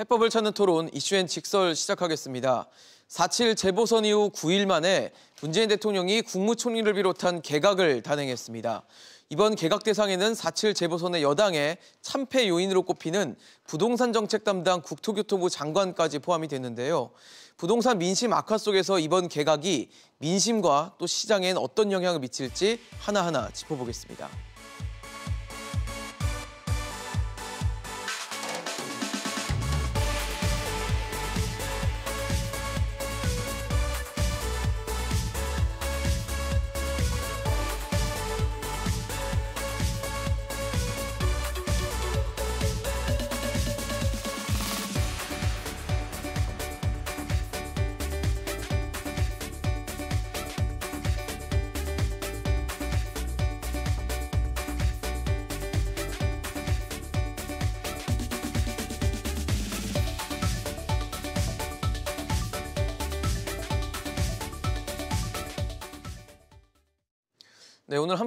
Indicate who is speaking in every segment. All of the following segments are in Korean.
Speaker 1: 해법을 찾는 토론 이슈엔 직설 시작하겠습니다. 4.7 재보선 이후 9일 만에 문재인 대통령이 국무총리를 비롯한 개각을 단행했습니다. 이번 개각 대상에는 4.7 재보선의 여당의 참패 요인으로 꼽히는 부동산 정책 담당 국토교통부 장관까지 포함이 됐는데요. 부동산 민심 악화 속에서 이번 개각이 민심과 또 시장엔 어떤 영향을 미칠지 하나하나 짚어보겠습니다.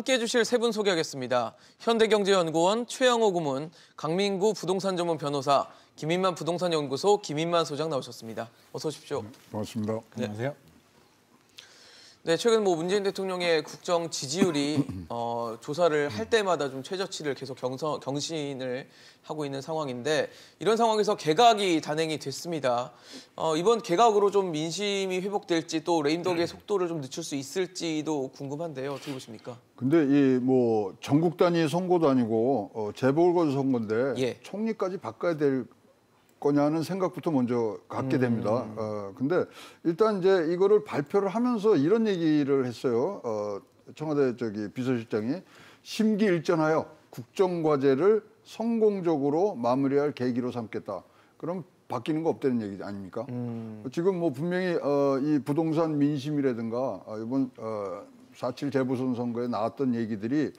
Speaker 1: 함께해 주실 세 분 소개하겠습니다. 현대경제연구원 최양호 고문, 강민구 부동산 전문 변호사, 김인만 부동산연구소 김인만 소장 나오셨습니다. 어서 오십시오.
Speaker 2: 고맙습니다. 네. 안녕하세요.
Speaker 1: 네, 최근 뭐 문재인 대통령의 국정 지지율이 어, 조사를 할 때마다 좀 최저치를 계속 경서, 경신을 하고 있는 상황인데 이런 상황에서 개각이 단행이 됐습니다. 어, 이번 개각으로 좀 민심이 회복될지 또 레임덕의 속도를 좀 늦출 수 있을지도 궁금한데요. 어떻게 보십니까?
Speaker 2: 근데 이 뭐 전국 단위 선거도 아니고 어, 재보궐 선거인데 예. 총리까지 바꿔야 될 거냐는 생각부터 먼저 갖게 음. 됩니다. 음. 어, 근데 일단 이제 이거를 발표를 하면서 이런 얘기를 했어요. 어, 청와대 저기 비서실장이 심기일전하여 국정과제를 성공적으로 마무리할 계기로 삼겠다. 그럼 바뀌는 거 없다는 얘기 아닙니까? 음. 지금 뭐 분명히 어, 이 부동산 민심이라든가 어, 이번 어, 4.7 재보선 선거에 나왔던 얘기들이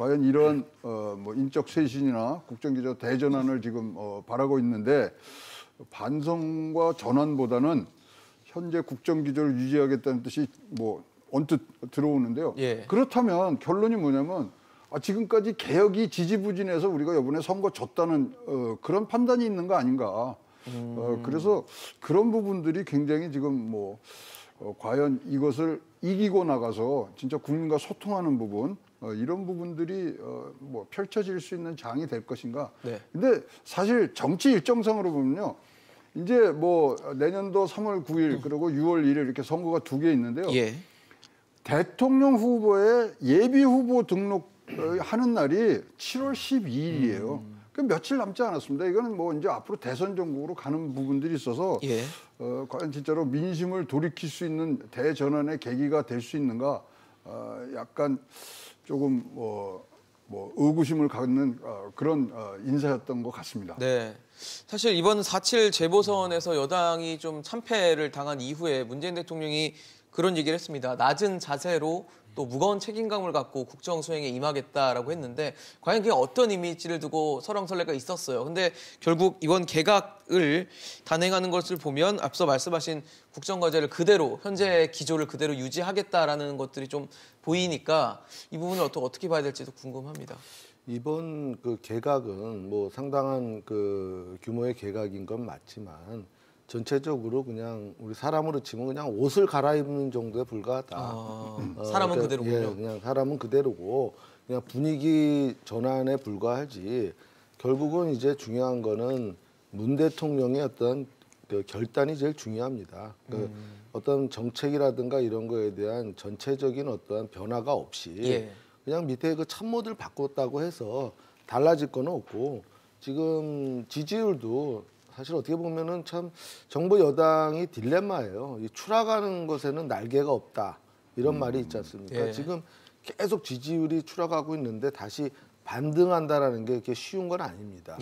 Speaker 2: 과연 이런 어, 뭐 인적 쇄신이나 국정기조 대전환을 지금 어, 바라고 있는데 반성과 전환보다는 현재 국정기조를 유지하겠다는 뜻이 뭐 언뜻 들어오는데요. 예. 그렇다면 결론이 뭐냐면 아, 지금까지 개혁이 지지부진해서 우리가 이번에 선거 졌다는 어, 그런 판단이 있는 거 아닌가. 어, 음. 어, 그래서 그런 부분들이 굉장히 지금 뭐 어, 과연 이것을 이기고 나가서 진짜 국민과 소통하는 부분 어, 이런 부분들이 어, 뭐 펼쳐질 수 있는 장이 될 것인가. 네. 근데 사실 정치 일정상으로 보면요. 이제 뭐 내년도 3월 9일 그리고 6월 1일 이렇게 선거가 두 개 있는데요. 예. 대통령 후보의 예비 후보 등록 어, 하는 날이 7월 12일이에요. 음. 그 며칠 남지 않았습니다. 이거는 뭐 이제 앞으로 대선 전국으로 가는 부분들이 있어서 예. 어, 과연 진짜로 민심을 돌이킬 수 있는 대전환의 계기가 될 수 있는가 어, 약간 조금 뭐, 뭐 의구심을 갖는 어, 그런 어, 인사였던 것 같습니다.
Speaker 1: 네. 사실 이번 4.7 재보선에서 여당이 좀 참패를 당한 이후에 문재인 대통령이 그런 얘기를 했습니다. 낮은 자세로 또 무거운 책임감을 갖고 국정 수행에 임하겠다라고 했는데 과연 그게 어떤 이미지를 두고 설왕설래가 있었어요. 근데 결국 이번 개각을 단행하는 것을 보면 앞서 말씀하신 국정과제를 그대로 현재 의 기조를 그대로 유지하겠다라는 것들이 좀 보이니까 이 부분을 어떻게 어떻게 봐야 될지도 궁금합니다.
Speaker 3: 이번 그 개각은 뭐 상당한 그 규모의 개각인 건 맞지만 전체적으로 그냥 우리 사람으로 치면 그냥 옷을 갈아입는 정도에 불과하다. 아, 음. 어, 사람은 그러니까, 그대로군요. 예, 그냥 사람은 그대로고 그냥 분위기 전환에 불과하지. 결국은 이제 중요한 거는 문 대통령의 어떤 그 결단이 제일 중요합니다. 그 음. 어떤 정책이라든가 이런 거에 대한 전체적인 어떠한 변화가 없이 예. 그냥 밑에 그 참모들 바꿨다고 해서 달라질 거는 없고 지금 지지율도 사실 어떻게 보면은 참 정부 여당이 딜레마예요. 이 추락하는 것에는 날개가 없다 이런 음. 말이 있지 않습니까? 예. 지금 계속 지지율이 추락하고 있는데 다시 반등한다라는 게 이렇게 쉬운 건 아닙니다.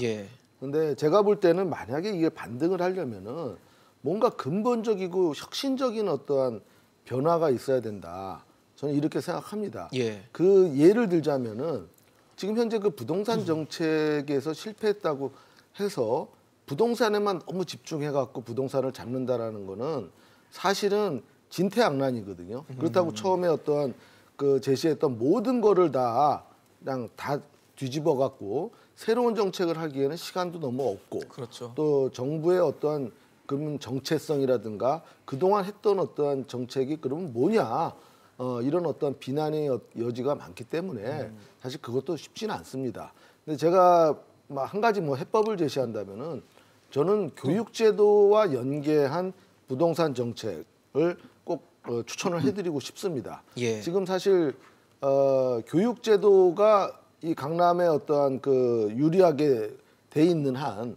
Speaker 3: 그런데 예. 제가 볼 때는 만약에 이게 반등을 하려면은 뭔가 근본적이고 혁신적인 어떠한 변화가 있어야 된다. 저는 이렇게 생각합니다. 예. 그 예를 들자면은 지금 현재 그 부동산 정책에서 실패했다고 해서 부동산에만 너무 집중해갖고 부동산을 잡는다라는 거는 사실은 진퇴양난이거든요. 그렇다고 처음에 어떠한 그 제시했던 모든 거를 다 그냥 다 뒤집어 갖고 새로운 정책을 하기에는 시간도 너무 없고 그렇죠. 또 정부의 어떠한 그러면 정체성이라든가 그동안 했던 어떠한 정책이 그러면 뭐냐 어, 이런 어떤 비난의 여지가 많기 때문에 음. 사실 그것도 쉽지는 않습니다. 근데 제가 막한 가지 뭐 해법을 제시한다면은 저는 네. 교육제도와 연계한 부동산 정책을 꼭 어, 추천을 해드리고 싶습니다. 예. 지금 사실 어, 교육제도가 이강남에 어떠한 그 유리하게 돼 있는 한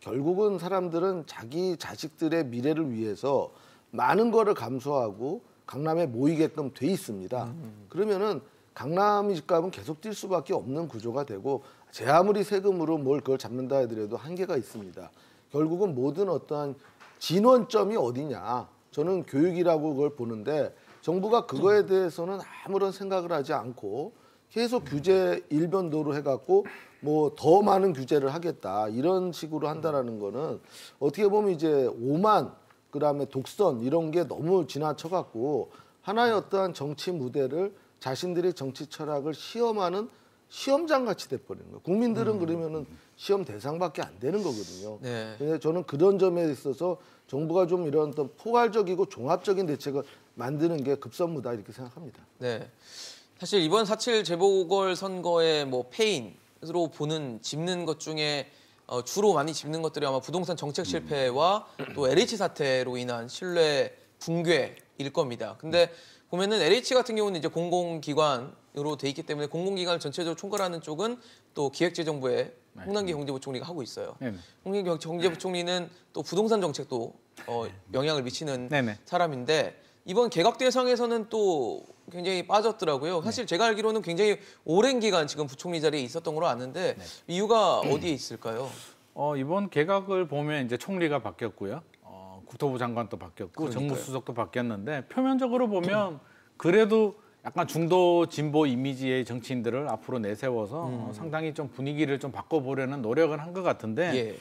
Speaker 3: 결국은 사람들은 자기 자식들의 미래를 위해서 많은 거를 감수하고 강남에 모이게끔 돼 있습니다. 음. 그러면은 강남의 집값은 계속 뛸 수밖에 없는 구조가 되고 제 아무리 세금으로 뭘 그걸 잡는다 해더라도 한계가 있습니다. 결국은 모든 어떠한 진원점이 어디냐 저는 교육이라고 그걸 보는데 정부가 그거에 대해서는 아무런 생각을 하지 않고 계속 규제 일변도로 해갖고 뭐 더 많은 규제를 하겠다 이런 식으로 한다라는 거는 어떻게 보면 이제 오만 그다음에 독선 이런 게 너무 지나쳐갖고 하나의 어떠한 정치 무대를 자신들의 정치 철학을 시험하는 시험장 같이 돼버리는 거예요. 국민들은 음. 그러면은 시험 대상밖에 안 되는 거거든요. 네. 그래 저는 그런 점에 있어서 정부가 좀 이런 어떤 포괄적이고 종합적인 대책을 만드는 게 급선무다 이렇게 생각합니다.
Speaker 1: 네. 사실 이번 사칠 재보궐 선거의 뭐 페인으로 보는 짚는 것 중에 어, 주로 많이 짚는 것들이 아마 부동산 정책 실패와 또 LH 사태로 인한 신뢰 붕괴일 겁니다. 근데 음. 보면은 LH 같은 경우는 이제 공공기관으로 돼 있기 때문에 공공기관을 전체적으로 총괄하는 쪽은 또 기획재정부의 홍남기 경제부총리가 하고 있어요. 홍남기 경제부총리는 또 부동산 정책도 어, 네. 영향을 미치는 네네. 사람인데 이번 개각 대상에서는 또 굉장히 빠졌더라고요. 네. 사실 제가 알기로는 굉장히 오랜 기간 지금 부총리 자리에 있었던 걸로 아는데 네. 이유가 어디에 있을까요?
Speaker 4: 어, 이번 개각을 보면 이제 총리가 바뀌었고요. 국토부 장관도 바뀌었고 그러니까요. 정무수석도 바뀌었는데 표면적으로 보면 그래도 약간 중도 진보 이미지의 정치인들을 앞으로 내세워서 음. 어, 상당히 좀 분위기를 좀 바꿔보려는 노력을한 것 같은데 예.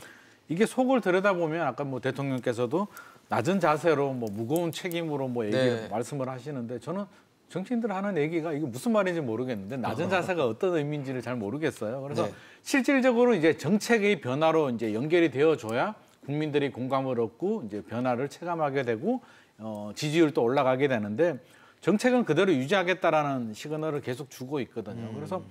Speaker 4: 이게 속을 들여다보면 아까 뭐 대통령께서도 낮은 자세로 뭐 무거운 책임으로 뭐 얘기 네. 말씀을 하시는데 저는 정치인들 하는 얘기가 이게 무슨 말인지 모르겠는데 낮은 아. 자세가 어떤 의미인지를 잘 모르겠어요. 그래서 네. 실질적으로 이제 정책의 변화로 이제 연결이 되어줘야 국민들이 공감을 얻고 이제 변화를 체감하게 되고 어, 지지율도 올라가게 되는데 정책은 그대로 유지하겠다라는 시그널을 계속 주고 있거든요. 음. 그래서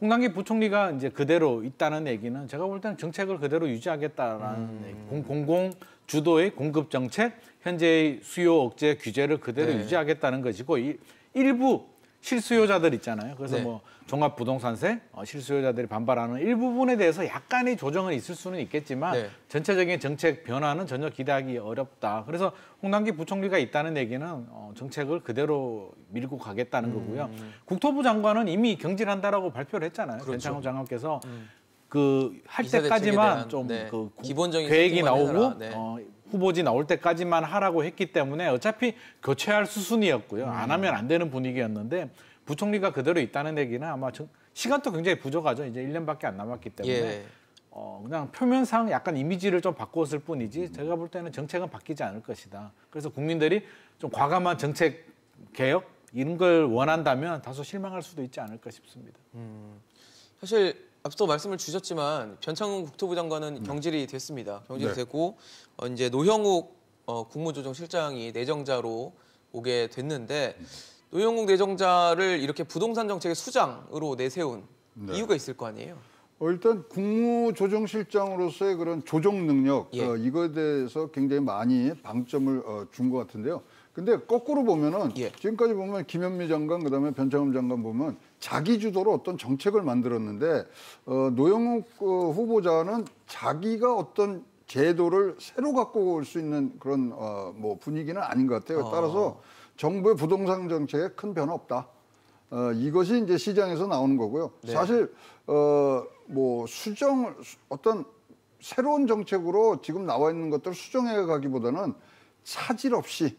Speaker 4: 홍남기 부총리가 이제 그대로 있다는 얘기는 제가 볼 때는 정책을 그대로 유지하겠다라는 음. 공공 주도의 공급 정책, 현재의 수요 억제 규제를 그대로 네. 유지하겠다는 것이고 이, 일부 실수요자들 있잖아요. 그래서 네. 뭐 종합 부동산세 어, 실수요자들이 반발하는 일부분에 대해서 약간의 조정은 있을 수는 있겠지만 네. 전체적인 정책 변화는 전혀 기대하기 어렵다. 그래서 홍남기 부총리가 있다는 얘기는 어, 정책을 그대로 밀고 가겠다는 거고요. 음. 국토부 장관은 이미 경질한다라고 발표를 했잖아요. 그렇죠. 변창호 장관께서 음. 그할 때까지만 좀그 네. 그 기본적인 계획이 나오고 네. 어, 후보지 나올 때까지만 하라고 했기 때문에 어차피 교체할 수순이었고요. 음. 안 하면 안 되는 분위기였는데 부총리가 그대로 있다는 얘기는 아마 시간도 굉장히 부족하죠. 이제 1년밖에 안 남았기 때문에 예. 어, 그냥 표면상 약간 이미지를 좀 바꿨을 뿐이지 제가 볼 때는 정책은 바뀌지 않을 것이다. 그래서 국민들이 좀 과감한 정책 개혁 이런 걸 원한다면 다소 실망할 수도 있지 않을까 싶습니다. 음,
Speaker 1: 사실 앞서 말씀을 주셨지만 변창훈 국토부 장관은 음. 경질이 됐습니다. 경질이 네. 됐고 어, 이제 노형욱 어, 국무조정실장이 내정자로 오게 됐는데 노형욱 내정자를 이렇게 부동산 정책의 수장으로 내세운 네. 이유가 있을 거 아니에요?
Speaker 2: 어, 일단 국무조정실장으로서의 그런 조정 능력 예. 어, 이거에 대해서 굉장히 많이 방점을 어, 준것 같은데요. 근데 거꾸로 보면은 예. 지금까지 보면 김현미 장관 그다음에 변창흠 장관 보면 자기 주도로 어떤 정책을 만들었는데 어, 노영욱 어, 후보자는 자기가 어떤 제도를 새로 갖고 올 수 있는 그런 어, 뭐 분위기는 아닌 것 같아요. 아. 따라서 정부의 부동산 정책에 큰 변화 없다. 어, 이것이 이제 시장에서 나오는 거고요. 네. 사실 어, 뭐 수정 어떤 새로운 정책으로 지금 나와 있는 것들을 수정해 가기보다는 차질 없이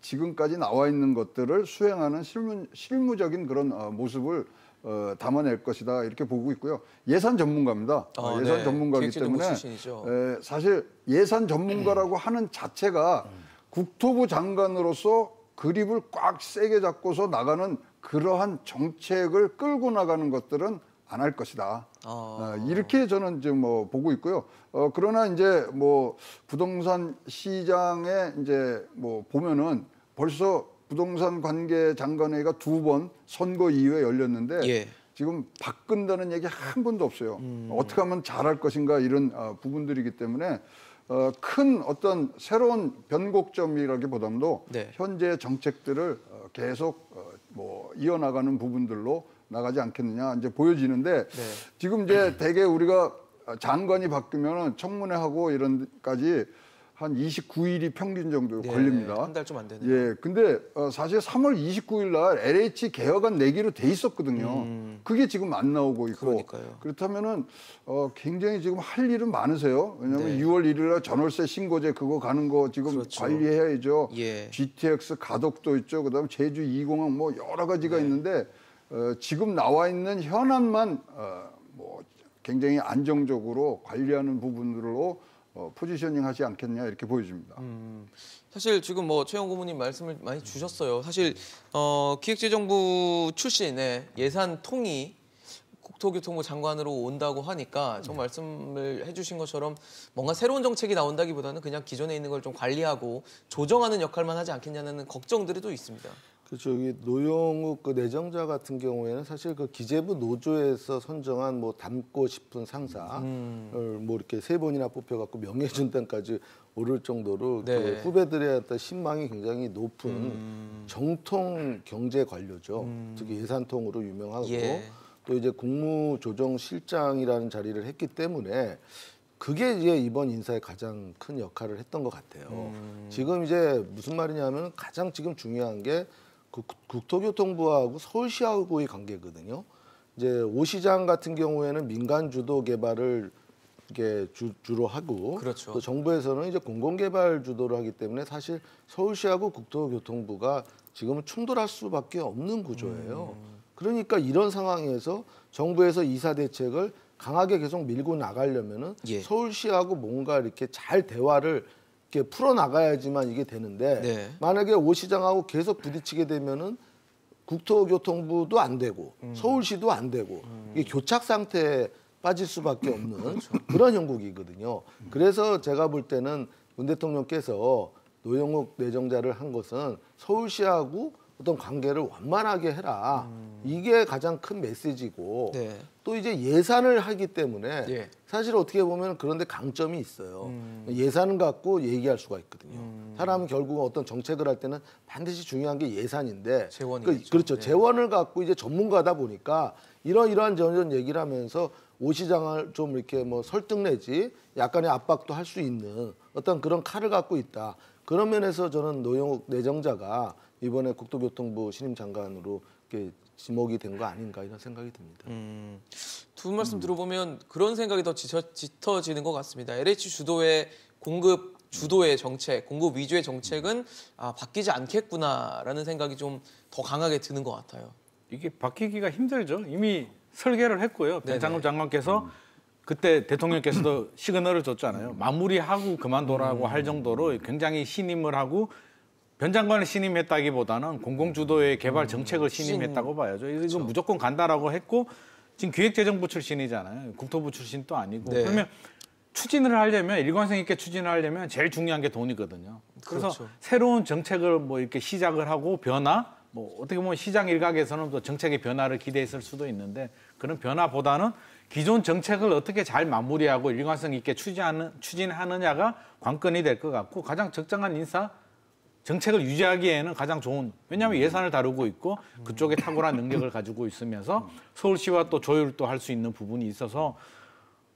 Speaker 2: 지금까지 나와 있는 것들을 수행하는 실무, 실무적인 그런 어, 모습을 어, 담아낼 것이다 이렇게 보고 있고요. 예산 전문가입니다. 아, 예산 네. 전문가이기 때문에 에, 사실 예산 전문가라고 음. 하는 자체가 음. 국토부 장관으로서 그립을 꽉 세게 잡고서 나가는 그러한 정책을 끌고 나가는 것들은 안할 것이다. 어. 어... 이렇게 저는 지금 뭐 보고 있고요. 어, 그러나 이제 뭐 부동산 시장에 이제 뭐 보면은 벌써 부동산 관계 장관회의가 두 번 선거 이후에 열렸는데 예. 지금 바꾼다는 얘기 한 번도 없어요. 음... 어떻게 하면 잘 할 것인가 이런 어, 부분들이기 때문에 어, 큰 어떤 새로운 변곡점이라기보다도 네. 현재 정책들을 어, 계속 어, 뭐 이어나가는 부분들로 나가지 않겠느냐 이제 보여지는데 네. 지금 이제 대개 우리가 장관이 바뀌면 은 청문회하고 이런까지 한 29일이 평균 정도 네, 걸립니다. 한 달 좀 안 되네요. 예. 근데 어, 사실 3월 29일 날 LH 개혁안 내기로 돼 있었거든요. 음. 그게 지금 안 나오고 있고. 그렇다면은어 굉장히 지금 할 일은 많으세요. 왜냐면 하 네. 6월 1일 날 전월세 신고제 그거 가는 거 지금 그렇죠. 관리해야죠. 예. GTX 가덕도 있죠. 그다음에 제주 2공항 뭐 여러 가지가 네. 있는데 어, 지금 나와 있는 현안만 어, 뭐 굉장히 안정적으로 관리하는 부분으로 어, 포지셔닝 하지 않겠냐 이렇게 보여집니다.
Speaker 1: 음, 사실 지금 뭐 최영 고문님 말씀을 많이 주셨어요. 사실 어, 기획재정부 출신의 예산 통이 국토교통부 장관으로 온다고 하니까 좀 네. 말씀을 해주신 것처럼 뭔가 새로운 정책이 나온다기보다는 그냥 기존에 있는 걸 좀 관리하고 조정하는 역할만 하지 않겠냐는 걱정들이 또 있습니다.
Speaker 3: 그렇죠. 이기 노영욱 그 내정자 같은 경우에는 사실 그 기재부 노조에서 선정한 뭐 닮고 싶은 상사를 음. 뭐 이렇게 세 번이나 뽑혀갖고 명예전당까지 오를 정도로 그 네. 그 후배들의 어떤 신망이 굉장히 높은 음. 정통 경제 관료죠. 음. 특히 예산통으로 유명하고 예. 또 이제 국무조정실장이라는 자리를 했기 때문에 그게 이제 이번 인사의 가장 큰 역할을 했던 것 같아요. 음. 지금 이제 무슨 말이냐면 가장 지금 중요한 게그 국토교통부하고 서울시하고의 관계거든요. 이제 오시장 같은 경우에는 민간 주도 개발을 이게 주, 주로 하고 그렇죠. 또 정부에서는 이제 공공개발 주도를 하기 때문에 사실 서울시하고 국토교통부가 지금은 충돌할 수밖에 없는 구조예요. 음. 그러니까 이런 상황에서 정부에서 이사 대책을 강하게 계속 밀고 나가려면은 예. 서울시하고 뭔가 이렇게 잘 대화를 이렇게 풀어나가야지만 이게 되는데 네. 만약에 오 시장하고 계속 부딪히게 되면은 국토교통부도 안 되고 음. 서울시도 안 되고 음. 이게 교착 상태에 빠질 수밖에 없는 그렇죠. 그런 형국이거든요. 음. 그래서 제가 볼 때는 문 대통령께서 노영욱 내정자를 한 것은 서울시하고 어떤 관계를 원만하게 해라. 음. 이게 가장 큰 메시지고 네. 또 이제 예산을 하기 때문에 예. 사실 어떻게 보면 그런데 강점이 있어요. 음. 예산 갖고 얘기할 수가 있거든요. 음. 사람은 결국 어떤 정책을 할 때는 반드시 중요한 게 예산인데 그, 그렇죠. 네. 재원을 갖고 이제 전문가다 보니까 이런 이러한 전런 얘기를 하면서 오 시장을 좀 이렇게 뭐 설득 내지 약간의 압박도 할 수 있는 어떤 그런 칼을 갖고 있다. 그런 면에서 저는 노영욱 내정자가 이번에 국토교통부 신임 장관으로 이렇게 지목이 된 거 아닌가 이런 생각이 듭니다. 음,
Speaker 1: 두분 말씀 들어보면 그런 생각이 더 짙어, 지는것 같습니다. LH 주도의 공급 주도의 정책, 공급 위주의 정책은 아, 바뀌지 않겠구나라는 생각이 좀 더 강하게 드는 것 같아요. 이게 바뀌기가 힘들죠. 이미 설계를
Speaker 4: 했고요. 배창업 장관께서 음. 그때 대통령께서도 시그널을 줬잖아요. 마무리하고 그만둬라고 음. 할 정도로 굉장히 신임을 하고 변 장관을 신임했다기보다는 공공주도의 개발 음, 정책을 신임했다고 봐야죠. 이건 그렇죠. 무조건 간다라고 했고 지금 기획재정부 출신이잖아요. 국토부 출신도 아니고 네. 그러면 추진을 하려면 일관성 있게 추진을 하려면 제일 중요한 게 돈이거든요. 그래서 그렇죠. 새로운 정책을 뭐 이렇게 시작을 하고 변화 뭐 어떻게 보면 시장 일각에서는 또 정책의 변화를 기대했을 수도 있는데 그런 변화보다는 기존 정책을 어떻게 잘 마무리하고 일관성 있게 추진하는, 추진하느냐가 관건이 될 것 같고 가장 적정한 인사 정책을 유지하기에는 가장 좋은 왜냐하면 예산을 다루고 있고 그쪽에 탁월한 능력을 가지고 있으면서 서울시와 또 조율도 할 수 있는 부분이 있어서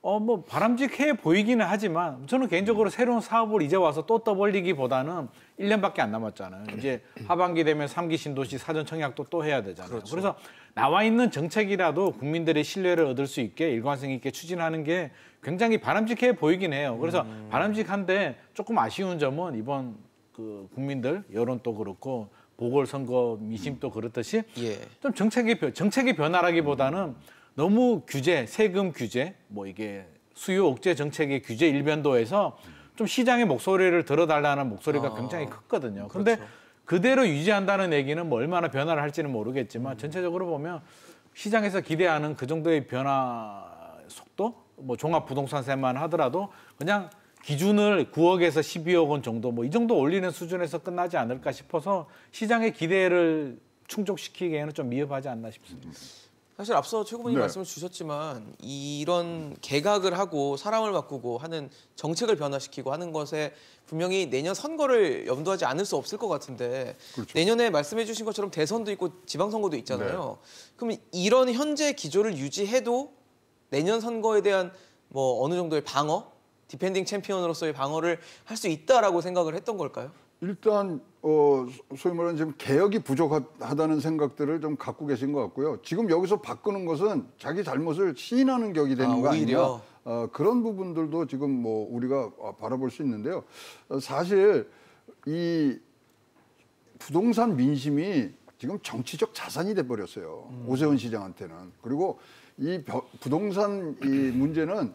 Speaker 4: 어 뭐 바람직해 보이기는 하지만 저는 개인적으로 새로운 사업을 이제 와서 또 떠벌리기보다는 1년밖에 안 남았잖아요. 이제 하반기 되면 3기 신도시 사전 청약도 또 해야 되잖아요. 그렇죠. 그래서 나와 있는 정책이라도 국민들의 신뢰를 얻을 수 있게 일관성 있게 추진하는 게 굉장히 바람직해 보이긴 해요. 그래서 음. 바람직한데 조금 아쉬운 점은 이번 그 국민들 여론도 그렇고 보궐선거 민심도 그렇듯이 예. 좀 정책의 변 정책의 변화라기보다는 너무 규제 세금 규제 뭐 이게 수요 억제 정책의 규제 일변도에서 좀 시장의 목소리를 들어달라는 목소리가 아, 굉장히 컸거든요. 그렇죠. 그런데 그렇죠. 그대로 유지한다는 얘기는 뭐 얼마나 변화를 할지는 모르겠지만 음. 전체적으로 보면 시장에서 기대하는 그 정도의 변화 속도 뭐 종합 부동산세만 하더라도 그냥 기준을 9억에서 12억 원 정도 뭐 이 정도 올리는 수준에서 끝나지 않을까 싶어서 시장의 기대를 충족시키기에는 좀 미흡하지 않나 싶습니다.
Speaker 1: 사실 앞서 최고분이 네. 말씀을 주셨지만 이런 개각을 하고 사람을 바꾸고 하는 정책을 변화시키고 하는 것에 분명히 내년 선거를 염두하지 않을 수 없을 것 같은데 그렇죠. 내년에 말씀해 주신 것처럼 대선도 있고 지방선거도 있잖아요. 네. 그면 이런 현재 기조를 유지해도 내년 선거에 대한 뭐 어느 정도의 방어 디펜딩 챔피언으로서의 방어를 할 수 있다라고 생각을 했던 걸까요?
Speaker 2: 일단 어, 소위 말하는 지금 개혁이 부족하다는 생각들을 좀 갖고 계신 것 같고요. 지금 여기서 바꾸는 것은 자기 잘못을 시인하는 격이 되는 아, 거 아니냐. 어, 그런 부분들도 지금 뭐 우리가 어, 바라볼 수 있는데요. 어, 사실 이 부동산 민심이 지금 정치적 자산이 돼 버렸어요. 음. 오세훈 시장한테는. 그리고 이 부동산 이 문제는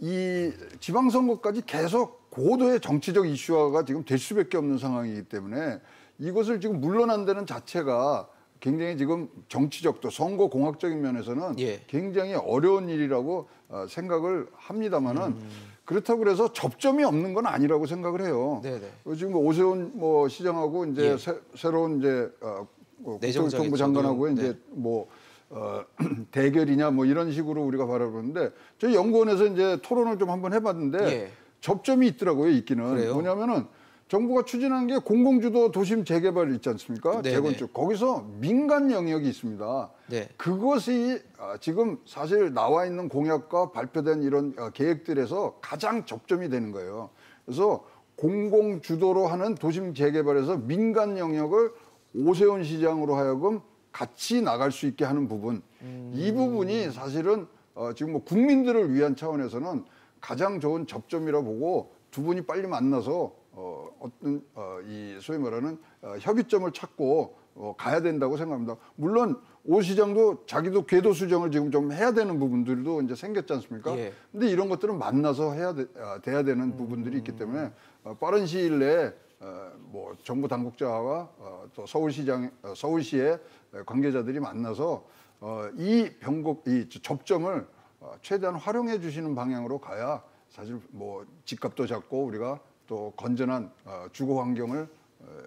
Speaker 2: 이 지방선거까지 계속 고도의 정치적 이슈화가 지금 될 수밖에 없는 상황이기 때문에 이것을 지금 물러난다는 자체가 굉장히 지금 정치적 도 선거 공학적인 면에서는 예. 굉장히 어려운 일이라고 어, 생각을 합니다만은 음. 그렇다고 해서 접점이 없는 건 아니라고 생각을 해요. 네네. 네. 어, 지금 뭐 오세훈 뭐 시장하고 이제 예. 새, 로운 이제 어, 그 국정교통부 장관하고 네. 이제 뭐 어, 대결이냐 뭐 이런 식으로 우리가 바라보는데 저희 연구원에서 이제 토론을 좀 한번 해봤는데 예. 접점이 있더라고요 있기는 그래요? 뭐냐면은 정부가 추진하는 게 공공주도 도심 재개발 있지 않습니까 네네. 재건축 네. 거기서 민간 영역이 있습니다 네. 그것이 아, 지금 사실 나와 있는 공약과 발표된 이런 어, 계획들에서 가장 접점이 되는 거예요 그래서 공공주도로 하는 도심 재개발에서 민간 영역을 오세훈 시장으로 하여금 같이 나갈 수 있게 하는 부분 음. 이 부분이 사실은 어, 지금 뭐 국민들을 위한 차원에서는 가장 좋은 접점이라 보고 두 분이 빨리 만나서 어, 어떤 어, 이 소위 말하는 어, 협의점을 찾고 어, 가야 된다고 생각합니다. 물론 오 시장도 자기도 궤도 수정을 지금 좀 해야 되는 부분들도 이제 생겼지 않습니까? 예. 근데 이런 것들은 만나서 해야 돼, 아, 돼야 되는 음. 부분들이 있기 때문에 어, 빠른 시일 내에 어, 뭐 정부 당국자와 어, 또 서울시장 어, 서울시의 예, 관계자들이 만나서 어, 이 변곡, 이 접점을 어, 최대한 활용해 주시는 방향으로 가야 사실 뭐 집값도 잡고 우리가 또 건전한 어, 주거 환경을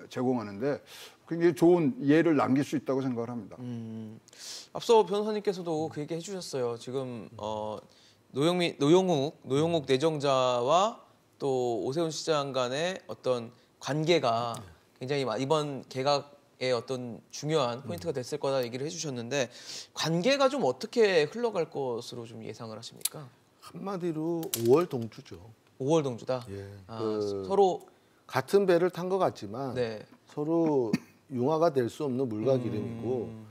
Speaker 2: 제공하는데 굉장히 좋은 예를 남길 수 있다고 생각을 합니다. 음,
Speaker 1: 앞서 변호사님께서도 그 얘기 해주셨어요. 지금 어, 노영미, 노영욱, 노영욱 내정자와 또 오세훈 시장 간의 어떤 관계가 네. 굉장히 이번 개각 어떤 중요한 포인트가 음. 됐을 거다 얘기를 해주셨는데 관계가 좀 어떻게 흘러갈 것으로 좀 예상을 하십니까?
Speaker 3: 한마디로 5월 동주죠. 5월 동주다. 예. 아, 그 서로 같은 배를 탄 것 같지만 네. 서로 융화가 될 수 없는 물과 음. 기름이고 음...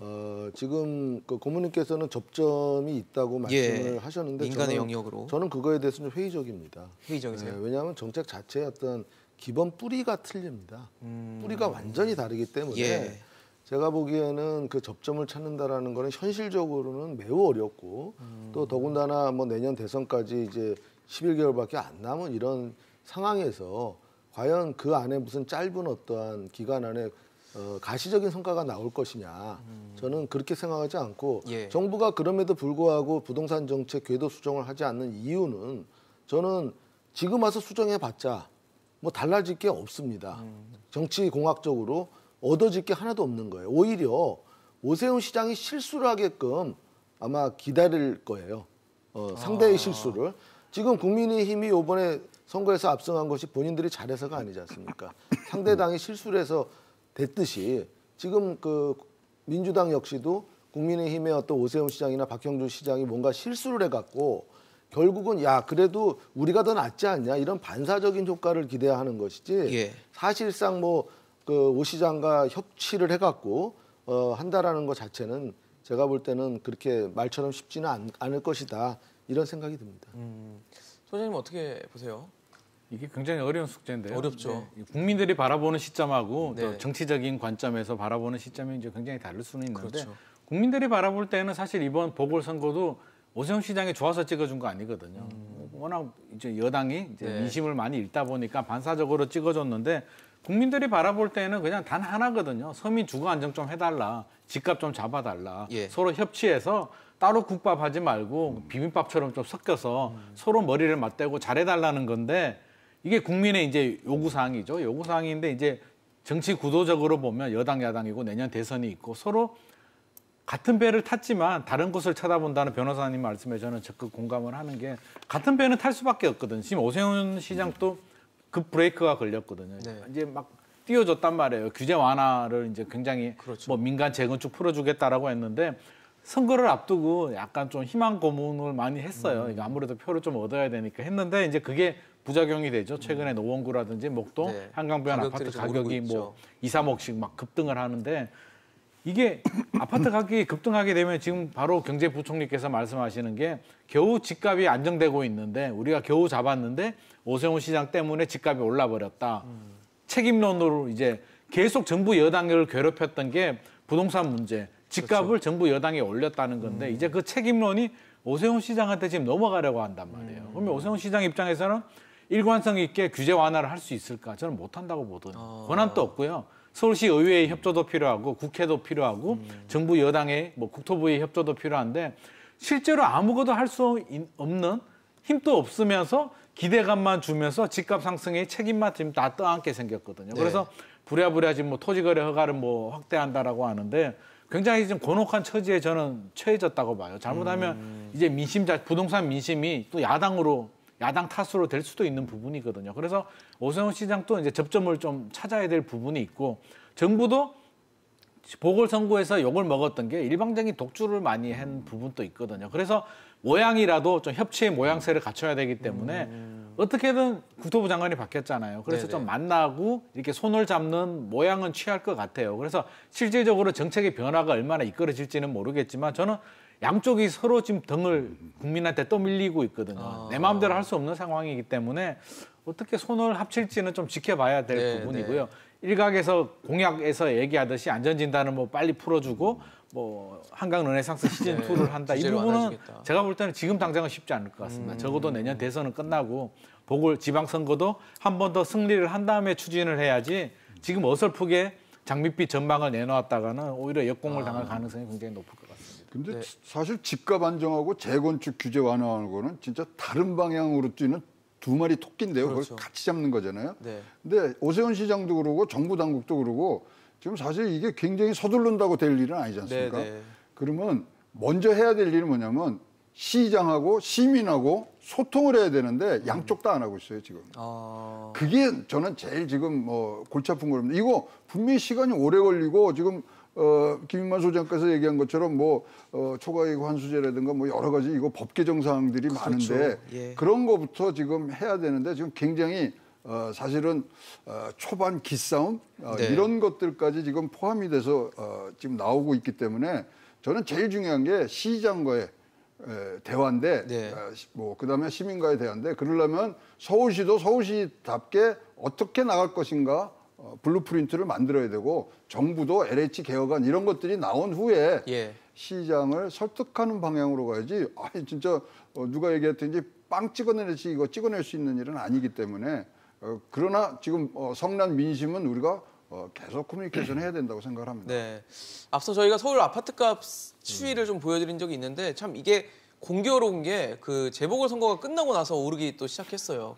Speaker 3: 어, 지금 그 고모님께서는 접점이 있다고 예, 말씀을 예. 하셨는데 인간의 저는, 영역으로 저는 그거에 대해서는 회의적입니다. 회의적이세요? 네, 왜냐하면 정책 자체의 어떤 기본 뿌리가 틀립니다. 음. 뿌리가 완전히 다르기 때문에 예. 제가 보기에는 그 접점을 찾는다라는 거는 현실적으로는 매우 어렵고 음. 또 더군다나 뭐 내년 대선까지 이제 11개월밖에 안 남은 이런 상황에서 과연 그 안에 무슨 짧은 어떠한 기간 안에 어, 가시적인 성과가 나올 것이냐 음. 저는 그렇게 생각하지 않고 예. 정부가 그럼에도 불구하고 부동산 정책 궤도 수정을 하지 않는 이유는 저는 지금 와서 수정해 봤자 뭐 달라질 게 없습니다. 음. 정치공학적으로 얻어질 게 하나도 없는 거예요. 오히려 오세훈 시장이 실수를 하게끔 아마 기다릴 거예요. 어, 상대의 아. 실수를. 지금 국민의힘이 이번에 선거에서 압승한 것이 본인들이 잘해서가 아니지 않습니까? 상대당이 실수를 해서 됐듯이 지금 그 민주당 역시도 국민의힘의 어떤 오세훈 시장이나 박형준 시장이 뭔가 실수를 해갖고 결국은 야 그래도 우리가 더 낫지 않냐 이런 반사적인 효과를 기대하는 것이지 예. 사실상 뭐 그 오 시장과 협치를 해갖고 어, 한다라는 것 자체는 제가 볼 때는 그렇게 말처럼 쉽지는 않, 않을 것이다 이런 생각이 듭니다. 음,
Speaker 1: 소장님 어떻게 보세요?
Speaker 4: 이게 굉장히 어려운 숙제인데요. 어렵죠. 네. 국민들이 바라보는 시점하고 네. 또 정치적인 관점에서 바라보는 시점이 이제 굉장히 다를 수는 있는데 그렇죠. 국민들이 바라볼 때는 사실 이번 보궐선거도 오세훈 시장이 좋아서 찍어준 거 아니거든요. 음. 워낙 이제 여당이 이제 네. 민심을 많이 읽다 보니까 반사적으로 찍어줬는데 국민들이 바라볼 때는 그냥 단 하나거든요. 서민 주거 안정 좀 해달라, 집값 좀 잡아달라, 예. 서로 협치해서 따로 국밥 하지 말고 음. 비빔밥처럼 좀 섞여서 음. 서로 머리를 맞대고 잘해달라는 건데 이게 국민의 이제 요구 사항이죠. 요구 사항인데 이제 정치 구도적으로 보면 여당 야당이고 내년 대선이 있고 서로 같은 배를 탔지만 다른 곳을 쳐다본다는 변호사님 말씀에 저는 적극 공감을 하는 게 같은 배는 탈 수밖에 없거든. 지금 오세훈 시장도 그 브레이크가 걸렸거든요. 네. 이제 막 띄워줬단 말이에요. 규제 완화를 이제 굉장히 그렇죠. 뭐 민간 재건축 풀어주겠다라고 했는데 선거를 앞두고 약간 좀 희망 고문을 많이 했어요. 음. 아무래도 표를 좀 얻어야 되니까 했는데 이제 그게 부작용이 되죠. 음. 최근에 노원구라든지 목동, 네. 한강변 아파트 가격이 뭐 2, 3억씩 막 급등을 하는데 이게 아파트 가격이 급등하게 되면 지금 바로 경제부총리께서 말씀하시는 게 겨우 집값이 안정되고 있는데 우리가 겨우 잡았는데 오세훈 시장 때문에 집값이 올라버렸다. 음. 책임론으로 이제 계속 정부 여당을 괴롭혔던 게 부동산 문제, 집값을 그렇죠. 정부 여당에 올렸다는 건데 음. 이제 그 책임론이 오세훈 시장한테 지금 넘어가려고 한단 말이에요. 음. 그러면 오세훈 시장 입장에서는 일관성 있게 규제 완화를 할 수 있을까? 저는 못한다고 보거든요. 어. 권한도 없고요. 서울시 의회의 협조도 필요하고 국회도 필요하고 음. 정부 여당의 뭐 국토부의 협조도 필요한데 실제로 아무것도 할 수 없는 힘도 없으면서 기대감만 주면서 집값 상승의 책임만 지금 다 떠안게 생겼거든요. 네. 그래서 부랴부랴 지금 뭐 토지거래 허가를 뭐 확대한다라고 하는데 굉장히 지금 곤혹한 처지에 저는 처해졌다고 봐요. 잘못하면 음. 이제 민심 자 부동산 민심이 또 야당으로 야당 탓으로 될 수도 있는 부분이거든요. 그래서 오세훈 시장도 이제 접점을 좀 찾아야 될 부분이 있고 정부도 보궐선거에서 욕을 먹었던 게 일방적인 독주를 많이 한 부분도 있거든요. 그래서 모양이라도 좀 협치의 모양새를 갖춰야 되기 때문에 음... 어떻게든 국토부 장관이 바뀌었잖아요. 그래서 네네. 좀 만나고 이렇게 손을 잡는 모양은 취할 것 같아요. 그래서 실질적으로 정책의 변화가 얼마나 이끌어질지는 모르겠지만 저는 양쪽이 서로 지금 등을 국민한테 떠밀리고 있거든요. 아. 내 마음대로 할 수 없는 상황이기 때문에 어떻게 손을 합칠지는 좀 지켜봐야 될 네, 부분이고요. 네. 일각에서 공약에서 얘기하듯이 안전진단을 뭐 빨리 풀어주고 뭐 한강 르네상스 시즌 네, 2를 한다. 이 부분은 제가 볼 때는 지금 당장은 쉽지 않을 것 같습니다. 음. 적어도 내년 대선은 끝나고 보궐 지방선거도 한 번 더 승리를 한 다음에 추진을 해야지 지금 어설프게 장밋빛 전망을 내놓았다가는 오히려 역공을 아. 당할 가능성이 굉장히 높을 것 같아요. 근데 네.
Speaker 2: 사실 집값 안정하고 재건축 규제 완화하는 거는 진짜 다른 방향으로 뛰는 두 마리 토끼인데요. 그렇죠. 그걸 같이 잡는 거잖아요. 네. 근데 오세훈 시장도 그러고 정부 당국도 그러고 지금 사실 이게 굉장히 서둘른다고 될 일은 아니지 않습니까? 네, 네. 그러면 먼저 해야 될 일은 뭐냐면 시장하고 시민하고 소통을 해야 되는데 음. 양쪽 다 안 하고 있어요 지금. 아... 그게 저는 제일 지금 뭐 골치 아픈 겁니다. 이거 분명히 시간이 오래 걸리고 지금 어, 김인만 소장께서 얘기한 것처럼 뭐 어, 초과이익 환수제라든가 뭐 여러 가지 이거 법 개정 사항들이 그렇죠. 많은데 예. 그런 것부터 지금 해야 되는데 지금 굉장히 어, 사실은 어, 초반 기싸움 어, 네. 이런 것들까지 지금 포함이 돼서 어, 지금 나오고 있기 때문에 저는 제일 중요한 게 시장과의 에, 대화인데 네. 에, 어, 뭐 그다음에 시민과의 대화인데 그러려면 서울시도 서울시답게 어떻게 나갈 것인가 어, 블루프린트를 만들어야 되고 정부도 LH 개혁안 이런 것들이 나온 후에 예. 시장을 설득하는 방향으로 가야지 아니 진짜 어, 누가 얘기했든지 빵 찍어내듯이 이거 찍어낼 수 있는 일은 아니기 때문에 어, 그러나 지금 어, 성난 민심은 우리가 어, 계속 커뮤니케이션 해야 된다고
Speaker 1: 생각을 합니다. 네. 앞서 저희가 서울 아파트값 추이를 음. 좀 보여드린 적이 있는데 참 이게 공교로운 게 그 재보궐 선거가 끝나고 나서 오르기 또 시작했어요.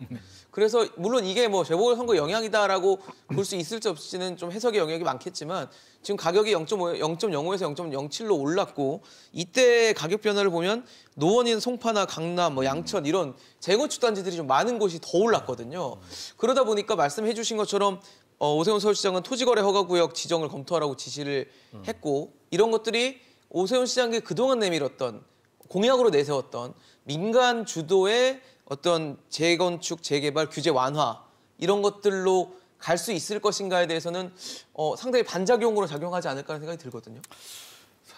Speaker 1: 그래서 물론 이게 뭐 재보궐 선거 영향이다라고 볼 수 있을지 없을지는 좀 해석의 영역이 많겠지만 지금 가격이 0.5, 0.05에서 0.07로 올랐고 이때 가격 변화를 보면 노원인 송파나 강남, 뭐 양천 이런 재건축 단지들이 좀 많은 곳이 더 올랐거든요. 그러다 보니까 말씀해주신 것처럼 어, 오세훈 서울시장은 토지거래 허가구역 지정을 검토하라고 지시를 했고 이런 것들이 오세훈 시장이 그동안 내밀었던 공약으로 내세웠던 민간 주도의 어떤 재건축, 재개발, 규제 완화 이런 것들로 갈 수 있을 것인가에 대해서는 어, 상당히 반작용으로 작용하지 않을까 하는 생각이 들거든요.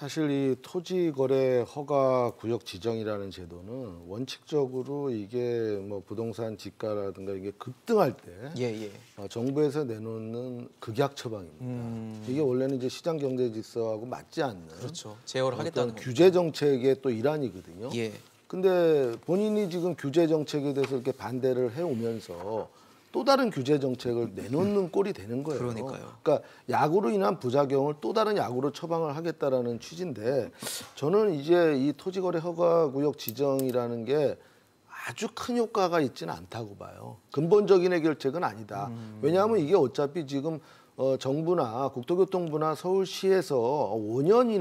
Speaker 3: 사실 이 토지거래 허가 구역 지정이라는 제도는 원칙적으로 이게 뭐 부동산 집가라든가 이게 급등할 때 예, 예. 어, 정부에서 내놓는 극약 처방입니다.
Speaker 1: 음.
Speaker 3: 이게 원래는 이제 시장 경제 질서하고 맞지 않는 그렇죠.
Speaker 1: 제어를 하겠다는
Speaker 3: 규제 정책의 또 일환이거든요. 예. 근데 본인이 지금 규제 정책에 대해서 이렇게 반대를 해 오면서 또 다른 규제 정책을 내놓는 꼴이 되는 거예요. 그러니까요. 그러니까 야구로 인한 부작용을 또 다른 야구로 처방을 하겠다라는 취지인데 저는 이제 이 토지거래 허가 구역 지정이라는 게 아주 큰 효과가 있지는 않다고 봐요. 근본적인 해결책은 아니다. 음. 왜냐하면 이게 어차피 지금 어, 정부나 국토교통부나 서울시에서 5년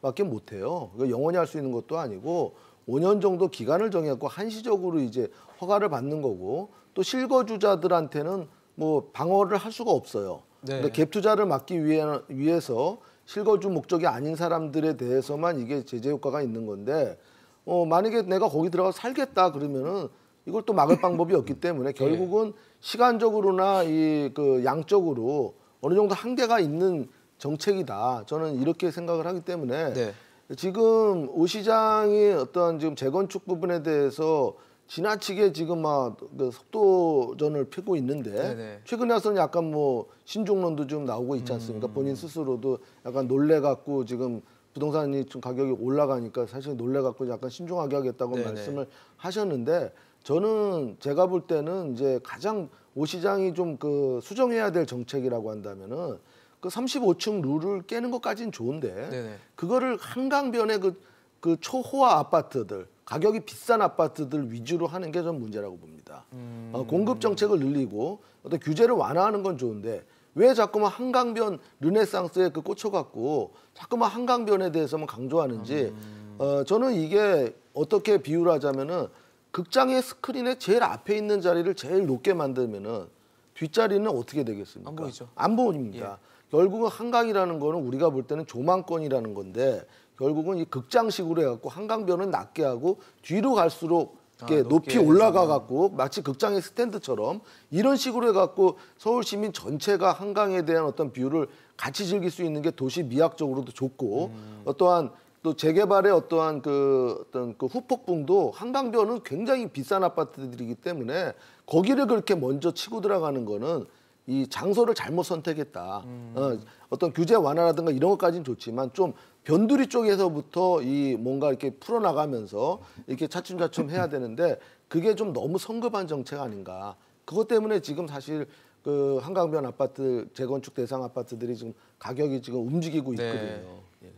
Speaker 3: 이내밖에 못해요. 그러니까 영원히 할 수 있는 것도 아니고 5년 정도 기간을 정해갖고 한시적으로 이제 허가를 받는 거고 또 실거주자들한테는 뭐 방어를 할 수가 없어요. 네. 그러갭 그러니까 투자를 막기 위해, 위해서 실거주 목적이 아닌 사람들에 대해서만 이게 제재 효과가 있는 건데 어, 만약에 내가 거기 들어가 살겠다 그러면은 이걸 또 막을 방법이 없기 때문에 네. 결국은 네. 시간적으로나 이 그 양적으로 어느 정도 한계가 있는 정책이다. 저는 이렇게 생각을 하기 때문에 네. 지금 오 시장이 어떤 지금 재건축 부분에 대해서 지나치게 지금 막 그 속도전을 펴고 있는데 네네. 최근에 와서는 약간 뭐신중론도좀 나오고 있지 않습니까? 음. 본인 스스로도 약간 놀래갖고 지금 부동산이 좀 가격이 올라가니까 사실 놀래갖고 약간 신중하게 하겠다고 네네. 말씀을 하셨는데 저는 제가 볼 때는 이제 가장 오 시장이 좀 그 수정해야 될 정책이라고 한다면은 그 35층 룰을 깨는 것까지는 좋은데 네네. 그거를 한강변에 그, 그 초호화 아파트들 가격이 비싼 아파트들 위주로 하는 게 좀 문제라고 봅니다. 음... 어, 공급 정책을 늘리고 어떤 규제를 완화하는 건 좋은데 왜 자꾸만 한강변 르네상스에 그 꽂혀갖고 자꾸만 한강변에 대해서만 강조하는지 음... 어, 저는 이게 어떻게 비유를 하자면은 극장의 스크린의 제일 앞에 있는 자리를 제일 높게 만들면은 뒷자리는 어떻게 되겠습니까? 안 보이죠. 안 보입니다. 예. 결국은 한강이라는 거는 우리가 볼 때는 조망권이라는 건데 결국은 이 극장식으로 해갖고 한강변은 낮게 하고 뒤로 갈수록 아, 높이 올라가 갖고 마치 극장의 스탠드처럼 이런 식으로 해갖고 서울 시민 전체가 한강에 대한 어떤 뷰를 같이 즐길 수 있는 게 도시 미학적으로도 좋고 음. 어떠한 또 재개발의 어떠한 그 어떤 그 후폭풍도 한강변은 굉장히 비싼 아파트들이기 때문에 거기를 그렇게 먼저 치고 들어가는 거는 이 장소를 잘못 선택했다. 음. 어, 어떤 규제 완화라든가 이런 것까지는 좋지만 좀 변두리 쪽에서부터 이 뭔가 이렇게 풀어나가면서 이렇게 차츰차츰 해야 되는데 그게 좀 너무 성급한 정책 아닌가. 그것 때문에 지금 사실 그 한강변 아파트 재건축 대상 아파트들이 지금 가격이 지금 움직이고 네. 있거든요. 네. 예.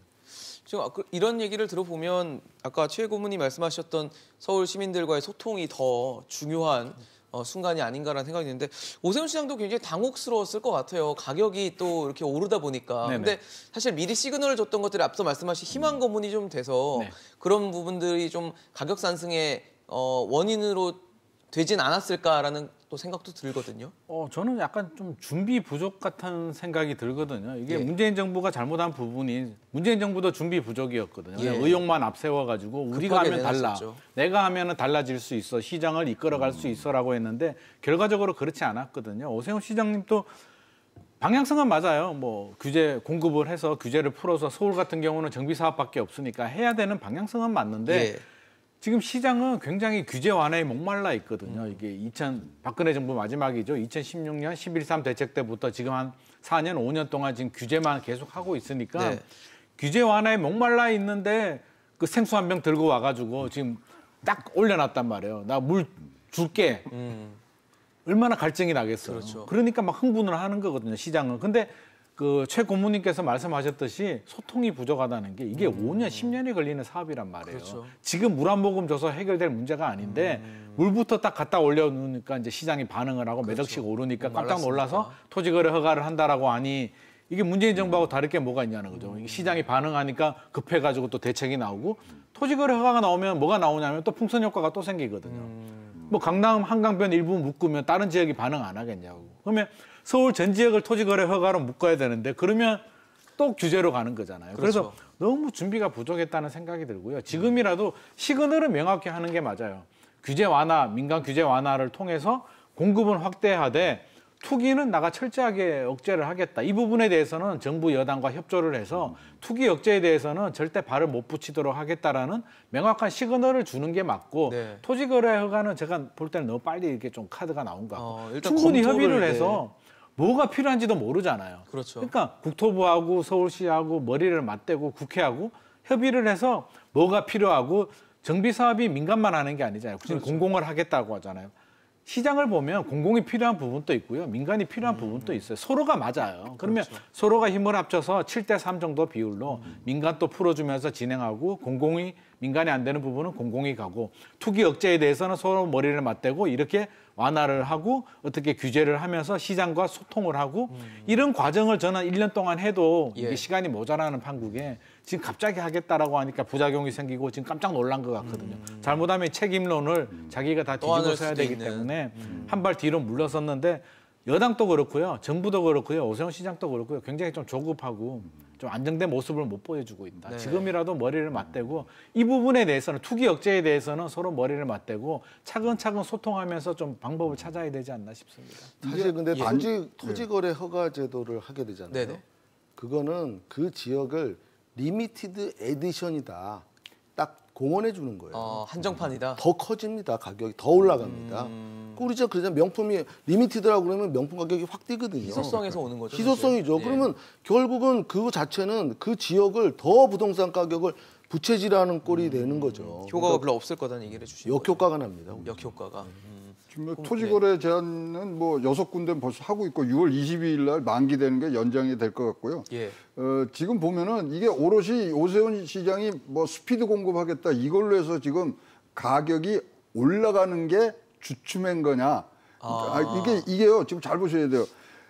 Speaker 1: 지금 아, 그 이런 얘기를 들어보면 아까 최 고문이 말씀하셨던 서울 시민들과의 소통이 더 중요한 어, 순간이 아닌가라는 생각이 드는데 오세훈 시장도 굉장히 당혹스러웠을 것 같아요. 가격이 또 이렇게 오르다 보니까. 네네. 근데 사실 미리 시그널을 줬던 것들이 앞서 말씀하신 희망 고문이 좀 돼서 네. 그런 부분들이 좀 가격 상승의 어, 원인으로 되진 않았을까라는 또 생각도 들거든요.
Speaker 4: 어, 저는 약간 좀 준비 부족 같은 생각이 들거든요. 이게 예. 문재인 정부가 잘못한 부분이 문재인 정부도 준비 부족이었거든요. 예. 의욕만 앞세워가지고 우리가 하면 내놨었죠. 달라, 내가 하면 은 달라질 수 있어, 시장을 이끌어갈 음. 수 있어라고 했는데 결과적으로 그렇지 않았거든요. 오세훈 시장님도 방향성은 맞아요. 뭐 규제 공급을 해서 규제를 풀어서 서울 같은 경우는 정비 사업밖에 없으니까 해야 되는 방향성은 맞는데. 예. 지금 시장은 굉장히 규제 완화에 목말라 있거든요. 음. 이게 2000 박근혜 정부 마지막이죠. 2016년 11.3 대책 때부터 지금 한 4년 5년 동안 지금 규제만 계속 하고 있으니까 네. 규제 완화에 목말라 있는데 그 생수 한 병 들고 와가지고 지금 딱 올려놨단 말이에요. 나 물 줄게. 음. 얼마나 갈증이 나겠어요. 그렇죠. 그러니까 막 흥분을 하는 거거든요. 시장은. 근데 그최 고모님께서 말씀하셨듯이 소통이 부족하다는 게 이게 음. 5년, 10년이 걸리는 사업이란 말이에요. 그렇죠. 지금 물 한 모금 줘서 해결될 문제가 아닌데 음. 물부터 딱 갖다 올려놓으니까 이제 시장이 반응을 하고 그렇죠. 몇 억씩 오르니까 음, 깜짝 놀라서 토지거래 허가를 한다라고 하니 이게 문재인 음. 정부하고 음. 다를 게 뭐가 있냐는 거죠. 음. 시장이 반응하니까 급해가지고 또 대책이 나오고 토지거래 허가가 나오면 뭐가 나오냐면 또 풍선 효과가 또 생기거든요. 음. 뭐 강남 한강변 일부 묶으면 다른 지역이 반응 안 하겠냐고. 그러면 서울 전 지역을 토지거래 허가로 묶어야 되는데 그러면 또 규제로 가는 거잖아요. 그렇죠. 그래서 너무 준비가 부족했다는 생각이 들고요. 지금이라도 시그널을 명확히 하는 게 맞아요. 규제 완화, 민간 규제 완화를 통해서 공급은 확대하되 투기는 나가 철저하게 억제를 하겠다. 이 부분에 대해서는 정부 여당과 협조를 해서 투기 억제에 대해서는 절대 발을 못 붙이도록 하겠다라는 명확한 시그널을 주는 게 맞고 네. 토지거래 허가는 제가 볼 때는 너무 빨리 이렇게 좀 카드가 나온 것 같고 어, 충분히 검토를, 협의를 해서 네. 뭐가 필요한지도 모르잖아요. 그렇죠. 그러니까 국토부하고 서울시하고 머리를 맞대고 국회하고 협의를 해서 뭐가 필요하고 정비 사업이 민간만 하는 게 아니잖아요. 그렇죠. 공공을 하겠다고 하잖아요. 시장을 보면 공공이 필요한 부분도 있고요. 민간이 필요한 음. 부분도 있어요. 서로가 맞아요. 그렇죠. 그러면 그렇죠. 서로가 힘을 합쳐서 7대 3 정도 비율로 음. 민간 또 풀어주면서 진행하고 공공이 민간이 안 되는 부분은 공공이 가고 투기 억제에 대해서는 서로 머리를 맞대고 이렇게 완화를 하고 어떻게 규제를 하면서 시장과 소통을 하고 음. 이런 과정을 저는 1년 동안 해도 예. 이게 시간이 모자라는 판국에 지금 갑자기 하겠다라고 하니까 부작용이 생기고 지금 깜짝 놀란 것 같거든요. 음. 음. 잘못하면 책임론을 음. 자기가 다 뒤집어 써야 되기 있는. 때문에 음. 한발 뒤로 물러섰는데 여당도 그렇고요. 정부도 그렇고요. 오세훈 시장도 그렇고요. 굉장히 좀 조급하고 좀 안정된 모습을 못 보여주고 있다. 네. 지금이라도 머리를 맞대고 이 부분에 대해서는 투기 억제에 대해서는 서로 머리를 맞대고 차근차근 소통하면서 좀 방법을 찾아야 되지 않나
Speaker 3: 싶습니다. 사실 근데 단지 예. 네. 토지거래 허가 제도를 하게 되잖아요. 네네. 네. 그거는 그 지역을 리미티드 에디션이다. 딱공원해 주는 거예요. 어, 한정판이다. 더 커집니다. 가격이 더 올라갑니다. 음... 음. 우리 진짜 그러자 그러니까 명품이 리미티드라고 그러면 명품 가격이 확 뛰거든요. 희소성에서 오는 거죠. 희소성이죠. 네. 그러면 결국은 그 자체는 그 지역을 더 부동산 가격을 부채질하는 꼴이 음... 되는 거죠. 효과가 그러니까
Speaker 1: 별로 없을 거다는 얘기를 해주시죠.
Speaker 3: 역효과가 납니다.
Speaker 1: 역효과가. 음...
Speaker 3: 지금 뭐 그, 토지거래 네. 제한은
Speaker 2: 뭐 여섯 군데 벌써 하고 있고 6월 22일 날 만기되는 게 연장이 될 것 같고요. 예. 어, 지금 보면은 이게 오롯이 오세훈 시장이 뭐 스피드 공급하겠다 이걸로 해서 지금 가격이 올라가는 게 주춤한 거냐? 아. 아, 이게 이게요. 지금 잘 보셔야 돼요.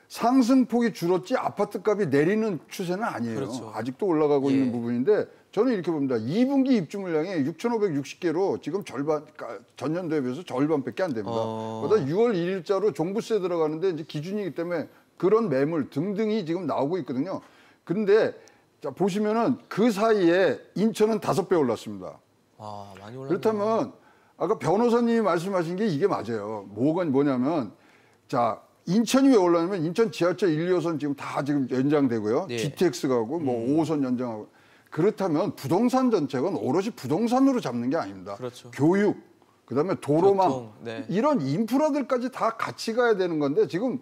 Speaker 2: 상승폭이 줄었지 아파트값이 내리는 추세는 아니에요. 그렇죠. 아직도 올라가고 예. 있는 부분인데 저는 이렇게 봅니다. 2분기 입주 물량이 6,560개로 지금 절반 그러니까 전년 도에비해서 절반밖에 안 됩니다. 어. 그러다 6월 1일자로 종부세 들어가는데 이제 기준이기 때문에 그런 매물 등등이 지금 나오고 있거든요. 근데 자 보시면은 그 사이에 인천은 다섯 배 올랐습니다. 아, 많이 올랐 그렇다면 아까 변호사님이 말씀하신 게 이게 맞아요. 뭐가 뭐냐면 자 인천이 왜 올랐냐면 인천 지하철 1, 2호선 지금 다 지금 연장되고요. 네. GTX 가고 뭐 음. 5호선 연장하고 그렇다면 부동산 정책은 오롯이 부동산으로 잡는 게 아닙니다. 그렇죠. 교육, 그다음에 도로망 교통, 네. 이런 인프라들까지 다 같이 가야 되는 건데 지금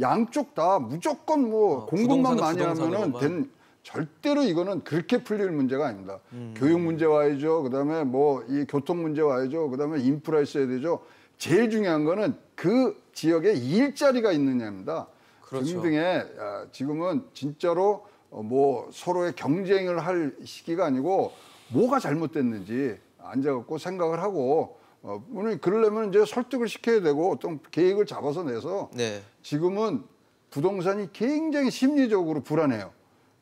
Speaker 2: 양쪽 다 무조건 뭐 어, 공급만 많이 하면은 된 절대로 이거는 그렇게 풀릴 문제가 아닙니다. 음. 교육 문제 와야죠. 그다음에 뭐 이 교통 문제 와야죠. 그다음에 인프라 있어야 되죠. 제일 중요한 거는 그 지역에 일자리가 있느냐입니다. 그렇죠. 등등의 아, 지금은 진짜로 어, 뭐 서로의 경쟁을 할 시기가 아니고 뭐가 잘못됐는지 앉아갖고 생각을 하고 어, 오늘 그러려면 이제 설득을 시켜야 되고 어떤 계획을 잡아서 내서 네. 지금은 부동산이 굉장히 심리적으로 불안해요.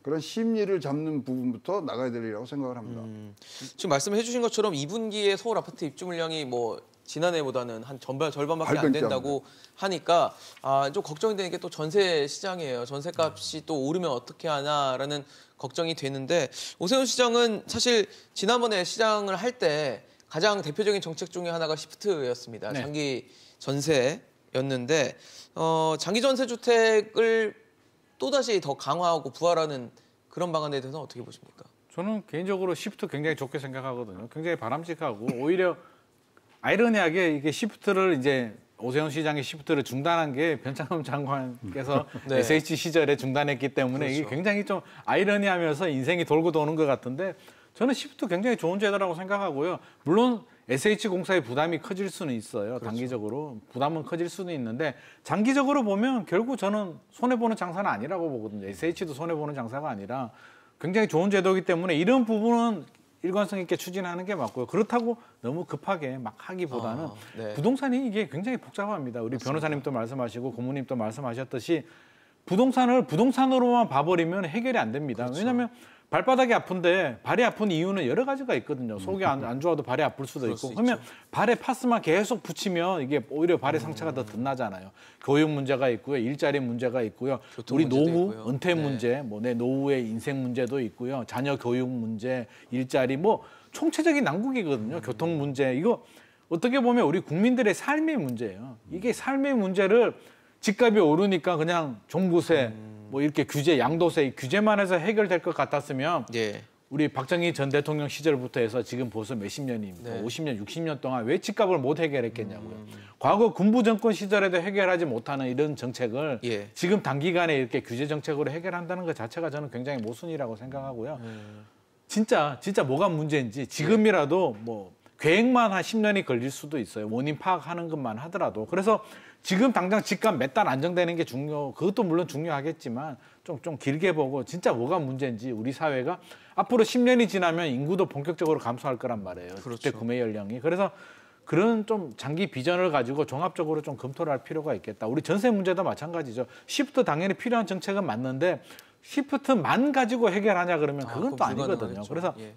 Speaker 2: 그런 심리를 잡는 부분부터 나가야 되리라고 생각을 합니다. 음,
Speaker 1: 지금 말씀해 주신 것처럼 2분기에 서울 아파트 입주 물량이 뭐 지난해보다는 한 전반 절반밖에 안 된다고 하니까 아, 좀 걱정이 되는 게 또 전세 시장이에요. 전세값이 또 오르면 어떻게 하나라는 걱정이 되는데 오세훈 시장은 사실 지난번에 시장을 할 때 가장 대표적인 정책 중에 하나가 시프트였습니다. 네. 장기 전세였는데 어, 장기 전세 주택을 또다시 더 강화하고 부활하는 그런 방안에 대해서는 어떻게 보십니까? 저는 개인적으로 시프트 굉장히 좋게 생각하거든요. 굉장히 바람직하고
Speaker 4: 오히려 아이러니하게 이게 시프트를 이제 오세훈 시장의 시프트를 중단한 게 변창흠 장관께서 네. SH 시절에 중단했기 때문에 그렇죠. 이게 굉장히 좀 아이러니하면서 인생이 돌고 도는 것 같은데 저는 시프트 굉장히 좋은 제도라고 생각하고요. 물론 SH 공사의 부담이 커질 수는 있어요. 그렇죠. 단기적으로 부담은 커질 수는 있는데 장기적으로 보면 결국 저는 손해 보는 장사는 아니라고 보거든요. SH도 손해 보는 장사가 아니라 굉장히 좋은 제도이기 때문에 이런 부분은 일관성 있게 추진하는 게 맞고요. 그렇다고 너무 급하게 막 하기보다는 아, 네. 부동산이 이게 굉장히 복잡합니다. 우리 맞습니다. 변호사님도 말씀하시고 고모님도 말씀하셨듯이 부동산을 부동산으로만 봐버리면 해결이 안 됩니다. 그렇죠. 왜냐하면 발바닥이 아픈데 발이 아픈 이유는 여러 가지가 있거든요. 음. 속이 안, 안 좋아도 발이 아플 수도 있고 그러면 있죠. 발에 파스만 계속 붙이면 이게 오히려 발에 상처가 더 드나잖아요. 교육 문제가 있고요, 일자리 문제가 있고요, 우리 노후 있고요. 은퇴 네. 문제, 뭐 내 노후의 인생 문제도 있고요, 자녀 교육 문제, 일자리 뭐 총체적인 난국이거든요. 음. 교통 문제 이거 어떻게 보면 우리 국민들의 삶의 문제예요. 이게 삶의 문제를 집값이 오르니까 그냥 종부세 음. 뭐 이렇게 규제 양도세 규제만 해서 해결될 것 같았으면 예. 우리 박정희 전 대통령 시절부터 해서 지금 벌써 몇십 년입니다. 네. 50년, 60년 동안 왜 집값을 못 해결했겠냐고요. 음. 과거 군부 정권 시절에도 해결하지 못하는 이런 정책을 예. 지금 단기간에 이렇게 규제 정책으로 해결한다는 것 자체가 저는 굉장히 모순이라고 생각하고요. 음. 진짜 진짜 뭐가 문제인지 지금이라도 뭐 계획만 한 10년이 걸릴 수도 있어요. 원인 파악하는 것만 하더라도. 그래서 지금 당장 집값 몇 달 안정되는 게 중요 그것도 물론 중요하겠지만 좀 좀 길게 보고 진짜 뭐가 문제인지 우리 사회가 앞으로 10년이 지나면 인구도 본격적으로 감소할 거란 말이에요. 그렇죠. 그때 구매 연령이. 그래서 그런 좀 장기 비전을 가지고 종합적으로 좀 검토를 할 필요가 있겠다. 우리 전세 문제도 마찬가지죠. 시프트 당연히 필요한 정책은 맞는데 시프트만 가지고 해결하냐 그러면 아, 그건 아, 또 아니거든요. 불가죠 그래서 예.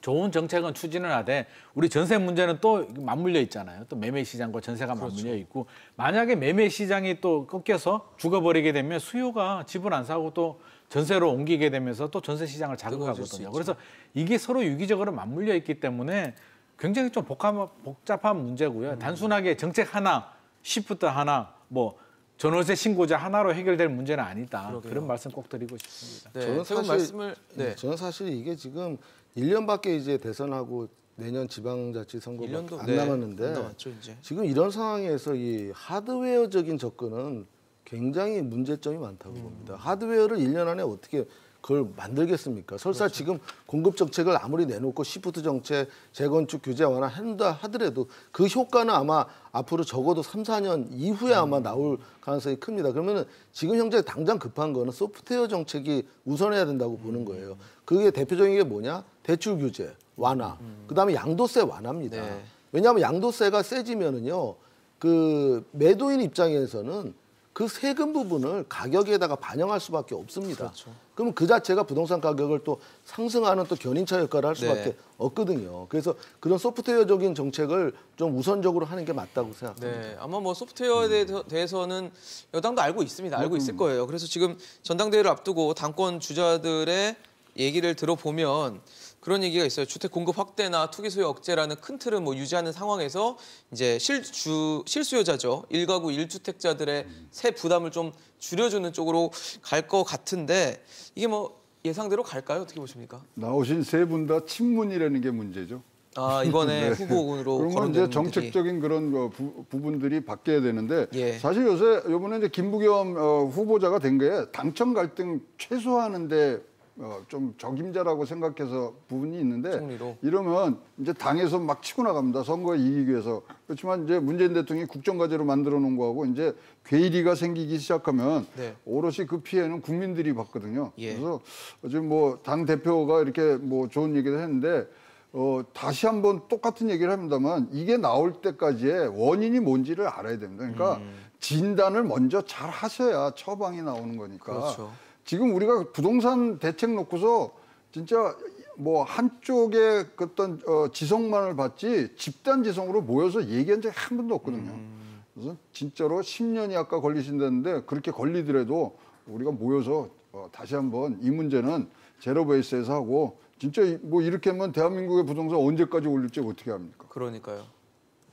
Speaker 4: 좋은 정책은 추진을 하되 우리 전세 문제는 또 맞물려 있잖아요. 또 매매 시장과 전세가 그렇죠. 맞물려 있고 만약에 매매 시장이 또 꺾여서 죽어버리게 되면 수요가 집을 안 사고 또 전세로 옮기게 되면서 또 전세 시장을 자극하거든요. 그래서 이게 서로 유기적으로 맞물려 있기 때문에 굉장히 좀 복합, 복잡한 문제고요. 음. 단순하게 정책 하나, 시프트 하나, 뭐 전월세 신고자 하나로 해결될 문제는 아니다. 그러게요. 그런 말씀 꼭 드리고 싶습니다.
Speaker 3: 네, 저는 사실 말씀을 네, 네. 저는 사실 이게 지금 1년밖에 이제 대선하고 내년 지방자치선거가 안 네, 남았는데 남았죠, 지금 이런 상황에서 이 하드웨어적인 접근은 굉장히 문제점이 많다고 음. 봅니다. 하드웨어를 1년 안에 어떻게 그걸 만들겠습니까? 설사 그렇죠. 지금 공급 정책을 아무리 내놓고 시프트 정책, 재건축 규제 완화 한다 하더라도 그 효과는 아마 앞으로 적어도 3, 4년 이후에 아마 음. 나올 가능성이 큽니다. 그러면은 지금 현재 당장 급한 거는 소프트웨어 정책이 우선해야 된다고 보는 거예요. 음. 그게 대표적인 게 뭐냐? 대출 규제 완화. 음. 그다음에 양도세 완화입니다. 네. 왜냐하면 양도세가 세지면은요. 그 매도인 입장에서는 그 세금 부분을 가격에다가 반영할 수밖에 없습니다. 그렇죠. 그러면 그 자체가 부동산 가격을 또 상승하는 또 견인차 역할을 할 수밖에 네. 없거든요. 그래서 그런 소프트웨어적인 정책을 좀 우선적으로 하는 게 맞다고 생각합니다.
Speaker 1: 네, 아마 뭐 소프트웨어에 음. 대해서는 여당도 알고 있습니다. 알고 음. 있을 거예요. 그래서 지금 전당대회를 앞두고 당권 주자들의 얘기를 들어보면 그런 얘기가 있어요. 주택 공급 확대나 투기 소유 억제라는 큰 틀을 뭐 유지하는 상황에서 이제 실주 실수요자죠. 일가구일주택자들의세 부담을 좀 줄여주는 쪽으로 갈 것 같은데 이게 뭐 예상대로 갈까요? 어떻게 보십니까?
Speaker 2: 나오신 세 분 다 친문이라는 게 문제죠. 아 이번에 네. 후보군으로 그런 건 이제 정책적인 분들이. 그런 뭐 부, 분들이 바뀌어야 되는데 예. 사실 요새 요번에 이제 김부겸 어, 후보자가 된게 당청 갈등 최소화하는데 어, 좀 적임자라고 생각해서 부분이 있는데 총리로. 이러면 이제 당에서 막 치고 나갑니다. 선거 이기기 위해서. 그렇지만 이제 문재인 대통령이 국정과제로 만들어 놓은 거하고 이제 괴리가 생기기 시작하면 네. 오롯이 그 피해는 국민들이 받거든요. 예. 그래서 지금 뭐당 대표가 이렇게 뭐 좋은 얘기를 했는데 어, 다시 한번 똑같은 얘기를 합니다만 이게 나올 때까지의 원인이 뭔지를 알아야 됩니다. 그러니까 음. 진단을 먼저 잘 하셔야 처방이 나오는 거니까. 그렇죠. 지금 우리가 부동산 대책 놓고서 진짜 뭐 한쪽의 어떤 어, 지성만을 봤지 집단 지성으로 모여서 얘기한 적이 한 번도 없거든요. 음. 그래서 진짜로 10년이 아까 걸리신다는데 그렇게 걸리더라도 우리가 모여서 어, 다시 한번 이 문제는 제로베이스에서 하고 진짜 뭐 이렇게 하면 대한민국의 부동산 언제까지 올릴지 어떻게 합니까?
Speaker 1: 그러니까요.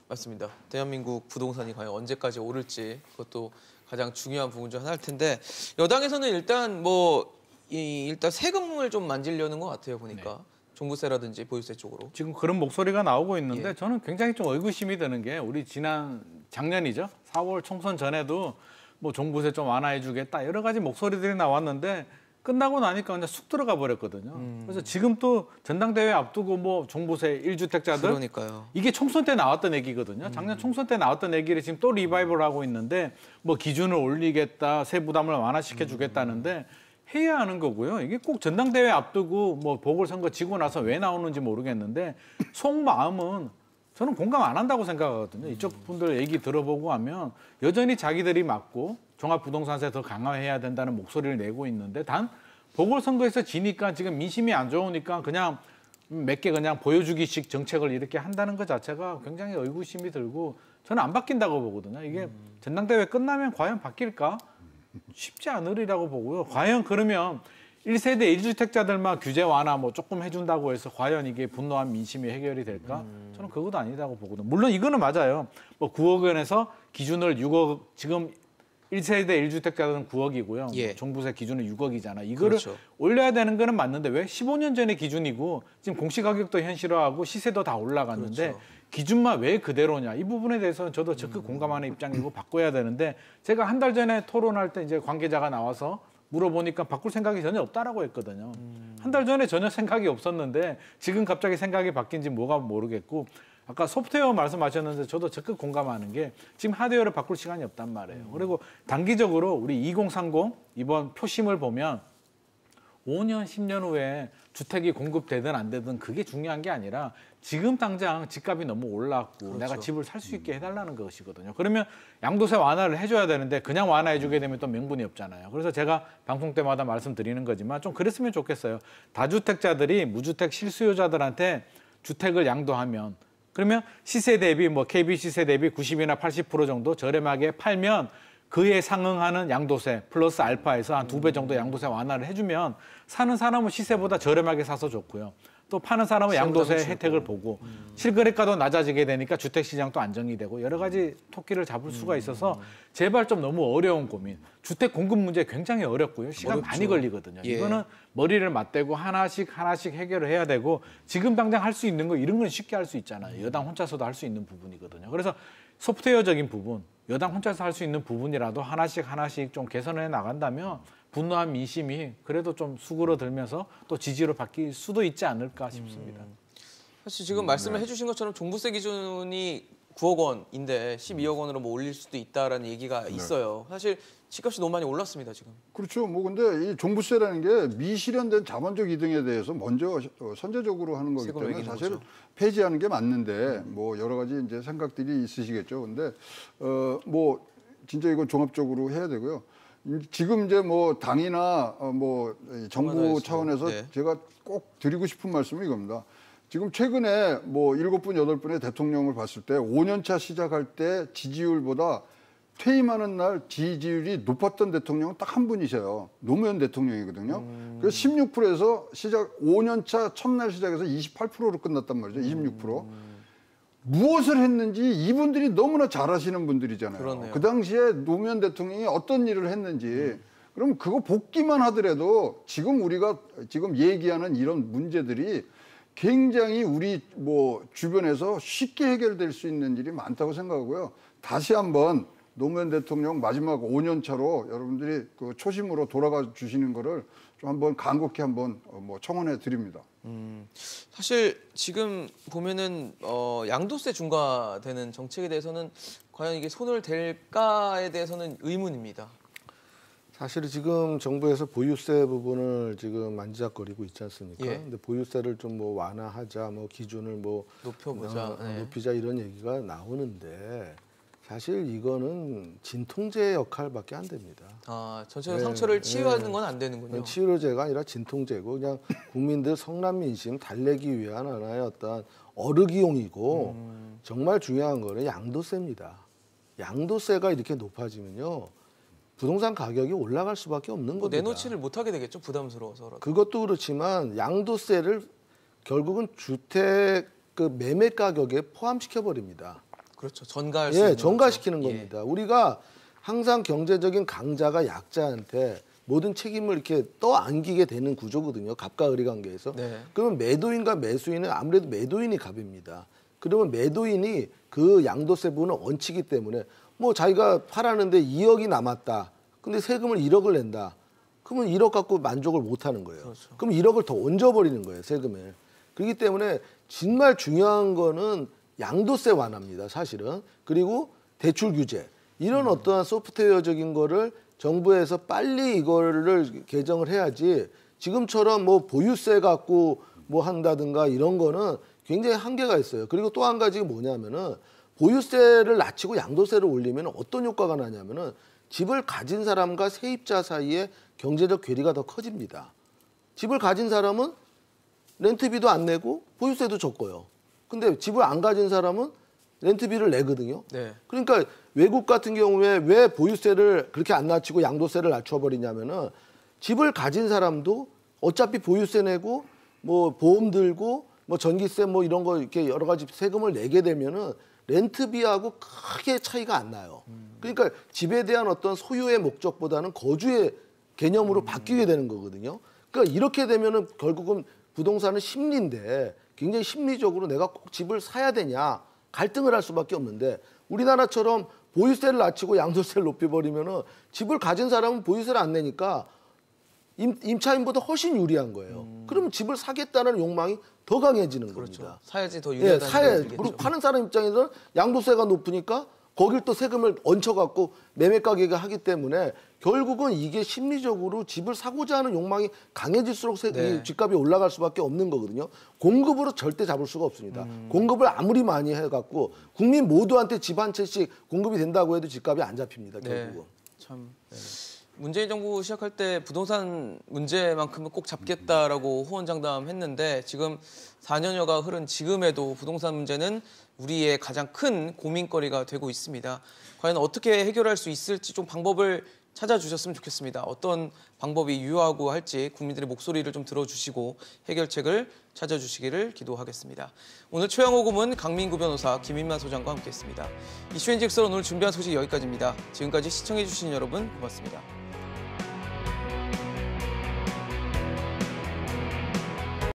Speaker 1: 맞습니다. 대한민국 부동산이 과연 언제까지 오를지 그것도 가장 중요한 부분 중 하나일 텐데 여당에서는 일단 뭐 이, 일단 세금을 좀 만지려는 것 같아요 보니까. 네. 종부세라든지 보유세 쪽으로 지금 그런 목소리가 나오고 있는데 예.
Speaker 4: 저는 굉장히 좀 의구심이 드는 게 우리 지난 작년이죠 4월 총선 전에도 뭐 종부세 좀 완화해주겠다 여러 가지 목소리들이 나왔는데 끝나고 나니까 그냥 쑥 들어가 버렸거든요. 음. 그래서 지금 또 전당대회 앞두고 뭐 종부세 일주택자들 그러니까요. 이게 총선 때 나왔던 얘기거든요. 음. 작년 총선 때 나왔던 얘기를 지금 또 리바이벌 하고 있는데 뭐 기준을 올리겠다, 세 부담을 완화시켜 음. 주겠다는데 해야 하는 거고요. 이게 꼭 전당대회 앞두고 뭐 보궐선거 지고 나서 왜 나오는지 모르겠는데 속마음은 저는 공감 안 한다고 생각하거든요. 이쪽 음. 분들 얘기 들어보고 하면 여전히 자기들이 맞고 종합부동산세 더 강화해야 된다는 목소리를 내고 있는데 단 보궐선거에서 지니까 지금 민심이 안 좋으니까 그냥 몇 개 그냥 보여주기식 정책을 이렇게 한다는 것 자체가 굉장히 의구심이 들고 저는 안 바뀐다고 보거든요. 이게 음. 전당대회 끝나면 과연 바뀔까? 쉽지 않으리라고 보고요. 과연 그러면 1세대 1주택자들만 규제 완화 뭐 조금 해준다고 해서 과연 이게 분노한 민심이 해결이 될까? 음. 저는 그것도 아니라고 보거든요. 물론 이거는 맞아요. 뭐 9억 원에서 기준을 6억 지금 1세대 1주택자들은 9억이고요. 예. 뭐 종부세 기준은 6억이잖아. 이거를 그렇죠. 올려야 되는 거는 맞는데 왜 15년 전의 기준이고 지금 공시가격도 현실화하고 시세도 다 올라갔는데 그렇죠. 기준만 왜 그대로냐 이 부분에 대해서는 저도 적극 음. 공감하는 입장이고 바꿔야 되는데 제가 한 달 전에 토론할 때 이제 관계자가 나와서 물어보니까 바꿀 생각이 전혀 없다라고 했거든요. 음. 한달 전에 전혀 생각이 없었는데 지금 갑자기 생각이 바뀐지 뭐가 모르겠고 아까 소프트웨어 말씀하셨는데 저도 적극 공감하는 게 지금 하드웨어를 바꿀 시간이 없단 말이에요. 음. 그리고 단기적으로 우리 2030 이번 표심을 보면 5년, 10년 후에 주택이 공급되든 안 되든 그게 중요한 게 아니라 지금 당장 집값이 너무 올랐고 그렇죠. 내가 집을 살 수 있게 음. 해달라는 것이거든요. 그러면 양도세 완화를 해줘야 되는데 그냥 완화해주게 되면 또 명분이 없잖아요. 그래서 제가 방송 때마다 말씀드리는 거지만 좀 그랬으면 좋겠어요. 다주택자들이 무주택 실수요자들한테 주택을 양도하면 그러면 시세 대비 뭐 KB 시세 대비 90이나 80% 정도 저렴하게 팔면 그에 상응하는 양도세 플러스 알파에서 한 두 배 정도 양도세 완화를 해주면 사는 사람은 시세보다 저렴하게 사서 좋고요. 또 파는 사람은 양도세 혜택을 보고 음. 실거래가도 낮아지게 되니까 주택 시장도 안정이 되고 여러 가지 토끼를 잡을 수가 음. 있어서 제발 좀 너무 어려운 고민. 주택 공급 문제 굉장히 어렵고요. 시간 어렵죠. 많이 걸리거든요. 예. 이거는 머리를 맞대고 하나씩 하나씩 해결을 해야 되고 지금 당장 할 수 있는 거 이런 건 쉽게 할 수 있잖아요. 여당 혼자서도 할 수 있는 부분이거든요. 그래서 소프트웨어적인 부분 여당 혼자서 할 수 있는 부분이라도 하나씩 하나씩 좀 개선해 나간다면 분노한 민심이 그래도 좀 수그러들면서 또 지지로 바뀔 수도 있지 않을까 싶습니다. 음.
Speaker 1: 사실 지금 말씀을 네. 해주신 것처럼 종부세 기준이 9억 원인데 12억 원으로 뭐 올릴 수도 있다라는 얘기가 네. 있어요. 사실 집값이 너무 많이 올랐습니다 지금.
Speaker 2: 그렇죠. 뭐 근데 이 종부세라는 게 미실현된 자본적 이득에 대해서 먼저 어, 선제적으로 하는 거기 때문에 사실 거죠. 폐지하는 게 맞는데 뭐 여러 가지 이제 생각들이 있으시겠죠. 근데 어 뭐 진짜 이거 종합적으로 해야 되고요. 음, 지금 이제 뭐 당이나 어, 뭐 정부 차원에서 네. 제가 꼭 드리고 싶은 말씀은 이겁니다. 지금 최근에 뭐 일곱 분 여덟 분의 대통령을 봤을 때 5년차 시작할 때 지지율보다 퇴임하는 날 지지율이 높았던 대통령은 딱 한분이세요 노무현 대통령이거든요. 음. 그래서 16%에서 시작 5년차 첫날 시작해서 28%로 끝났단 말이죠. 26%. 음. 무엇을 했는지 이분들이 너무나 잘하시는 분들이잖아요. 그러네요. 그 당시에 노무현 대통령이 어떤 일을 했는지 음. 그럼 그거 복기만 하더라도 지금 우리가 지금 얘기하는 이런 문제들이 굉장히 우리 뭐 주변에서 쉽게 해결될 수 있는 일이 많다고 생각하고요. 다시 한번 노무현 대통령 마지막 5년 차로 여러분들이 그 초심으로 돌아가 주시는 거를 좀 한번 간곡히 한번 어, 뭐 청원해 드립니다. 음,
Speaker 1: 사실 지금 보면은 어, 양도세 중과되는 정책에 대해서는 과연 이게 손을 댈까에 대해서는 의문입니다.
Speaker 3: 사실 지금 정부에서 보유세 부분을 지금 만지작거리고 있지 않습니까? 예. 근데 보유세를 좀 뭐 완화하자, 뭐 기준을 뭐
Speaker 1: 높여보자, 어, 어, 예.
Speaker 3: 높이자 이런 얘기가 나오는데 사실 이거는 진통제 역할밖에 안 됩니다. 아 전체적 네, 상처를 네. 치유하는 네. 건안 되는군요. 치료제가 아니라 진통제고 그냥 국민들 성남 민심 달래기 위한 하나의 어떤 어르기용이고 음. 정말 중요한 거는 양도세입니다. 양도세가 이렇게 높아지면요. 부동산 가격이 올라갈 수밖에 없는 거니다 뭐 내놓지를
Speaker 1: 못하게 되겠죠 부담스러워서.
Speaker 3: 그것도 그렇지만 양도세를 결국은 주택 그 매매 가격에 포함시켜 버립니다.
Speaker 1: 그렇죠. 전가할 예, 전가시키는
Speaker 3: 거죠. 겁니다. 예. 우리가 항상 경제적인 강자가 약자한테 모든 책임을 이렇게 떠안기게 되는 구조거든요. 갑과 을의 관계에서. 네. 그러면 매도인과 매수인은 아무래도 매도인이 갑입니다. 그러면 매도인이 그 양도세 부분을 얹히기 때문에 뭐 자기가 팔았는데 2억이 남았다. 근데 세금을 1억을 낸다. 그러면 1억 갖고 만족을 못 하는 거예요. 그렇죠. 그럼 1억을 더 얹어버리는 거예요, 세금을. 그렇기 때문에 정말 중요한 거는 양도세 완화입니다. 사실은. 그리고 대출 규제. 이런 음. 어떠한 소프트웨어적인 거를 정부에서 빨리 이거를 개정을 해야지 지금처럼 뭐 보유세 갖고 뭐 한다든가 이런 거는 굉장히 한계가 있어요. 그리고 또 한 가지가 뭐냐면은 보유세를 낮추고 양도세를 올리면 어떤 효과가 나냐면은 집을 가진 사람과 세입자 사이에 경제적 괴리가 더 커집니다. 집을 가진 사람은 렌트비도 안 내고 보유세도 적고요. 근데 집을 안 가진 사람은 렌트비를 내거든요. 네. 그러니까 외국 같은 경우에 왜 보유세를 그렇게 안 낮추고 양도세를 낮춰버리냐면은 집을 가진 사람도 어차피 보유세 내고 뭐 보험 들고 뭐 전기세 뭐 이런 거 이렇게 여러 가지 세금을 내게 되면은 렌트비하고 크게 차이가 안 나요. 음. 그러니까 집에 대한 어떤 소유의 목적보다는 거주의 개념으로 음. 바뀌게 되는 거거든요. 그러니까 이렇게 되면은 결국은 부동산은 심리인데 굉장히 심리적으로 내가 꼭 집을 사야 되냐 갈등을 할 수밖에 없는데 우리나라처럼 보유세를 낮추고 양도세를 높여버리면은 집을 가진 사람은 보유세를 안 내니까 임, 임차인보다 훨씬 유리한 거예요. 음. 그러면 집을 사겠다는 욕망이 더 강해지는 그렇죠. 겁니다.
Speaker 1: 사야지 더 예, 유리하다는 예, 사야, 그리고
Speaker 3: 파는 사람 입장에서는 양도세가 높으니까 거길 또 세금을 얹혀갖고 매매 가격에 하기 때문에 결국은 이게 심리적으로 집을 사고자 하는 욕망이 강해질수록 세, 네. 집값이 올라갈 수밖에 없는 거거든요. 공급으로 절대 잡을 수가 없습니다. 음. 공급을 아무리 많이 해갖고 국민 모두한테 집 한 채씩 공급이 된다고 해도 집값이 안 잡힙니다. 네. 결국은. 네. 참. 네.
Speaker 1: 문재인 정부 시작할 때 부동산 문제만큼은 꼭 잡겠다라고 호언장담했는데 음. 지금 4년여가 흐른 지금에도 부동산 문제는 우리의 가장 큰 고민거리가 되고 있습니다. 과연 어떻게 해결할 수 있을지 좀 방법을 찾아주셨으면 좋겠습니다. 어떤 방법이 유효하고 할지 국민들의 목소리를 좀 들어주시고 해결책을 찾아주시기를 기도하겠습니다. 오늘 최영호 고문 강민구 변호사 김인만 소장과 함께했습니다. 이슈엔직서는 오늘 준비한 소식 여기까지입니다. 지금까지 시청해주신 여러분 고맙습니다.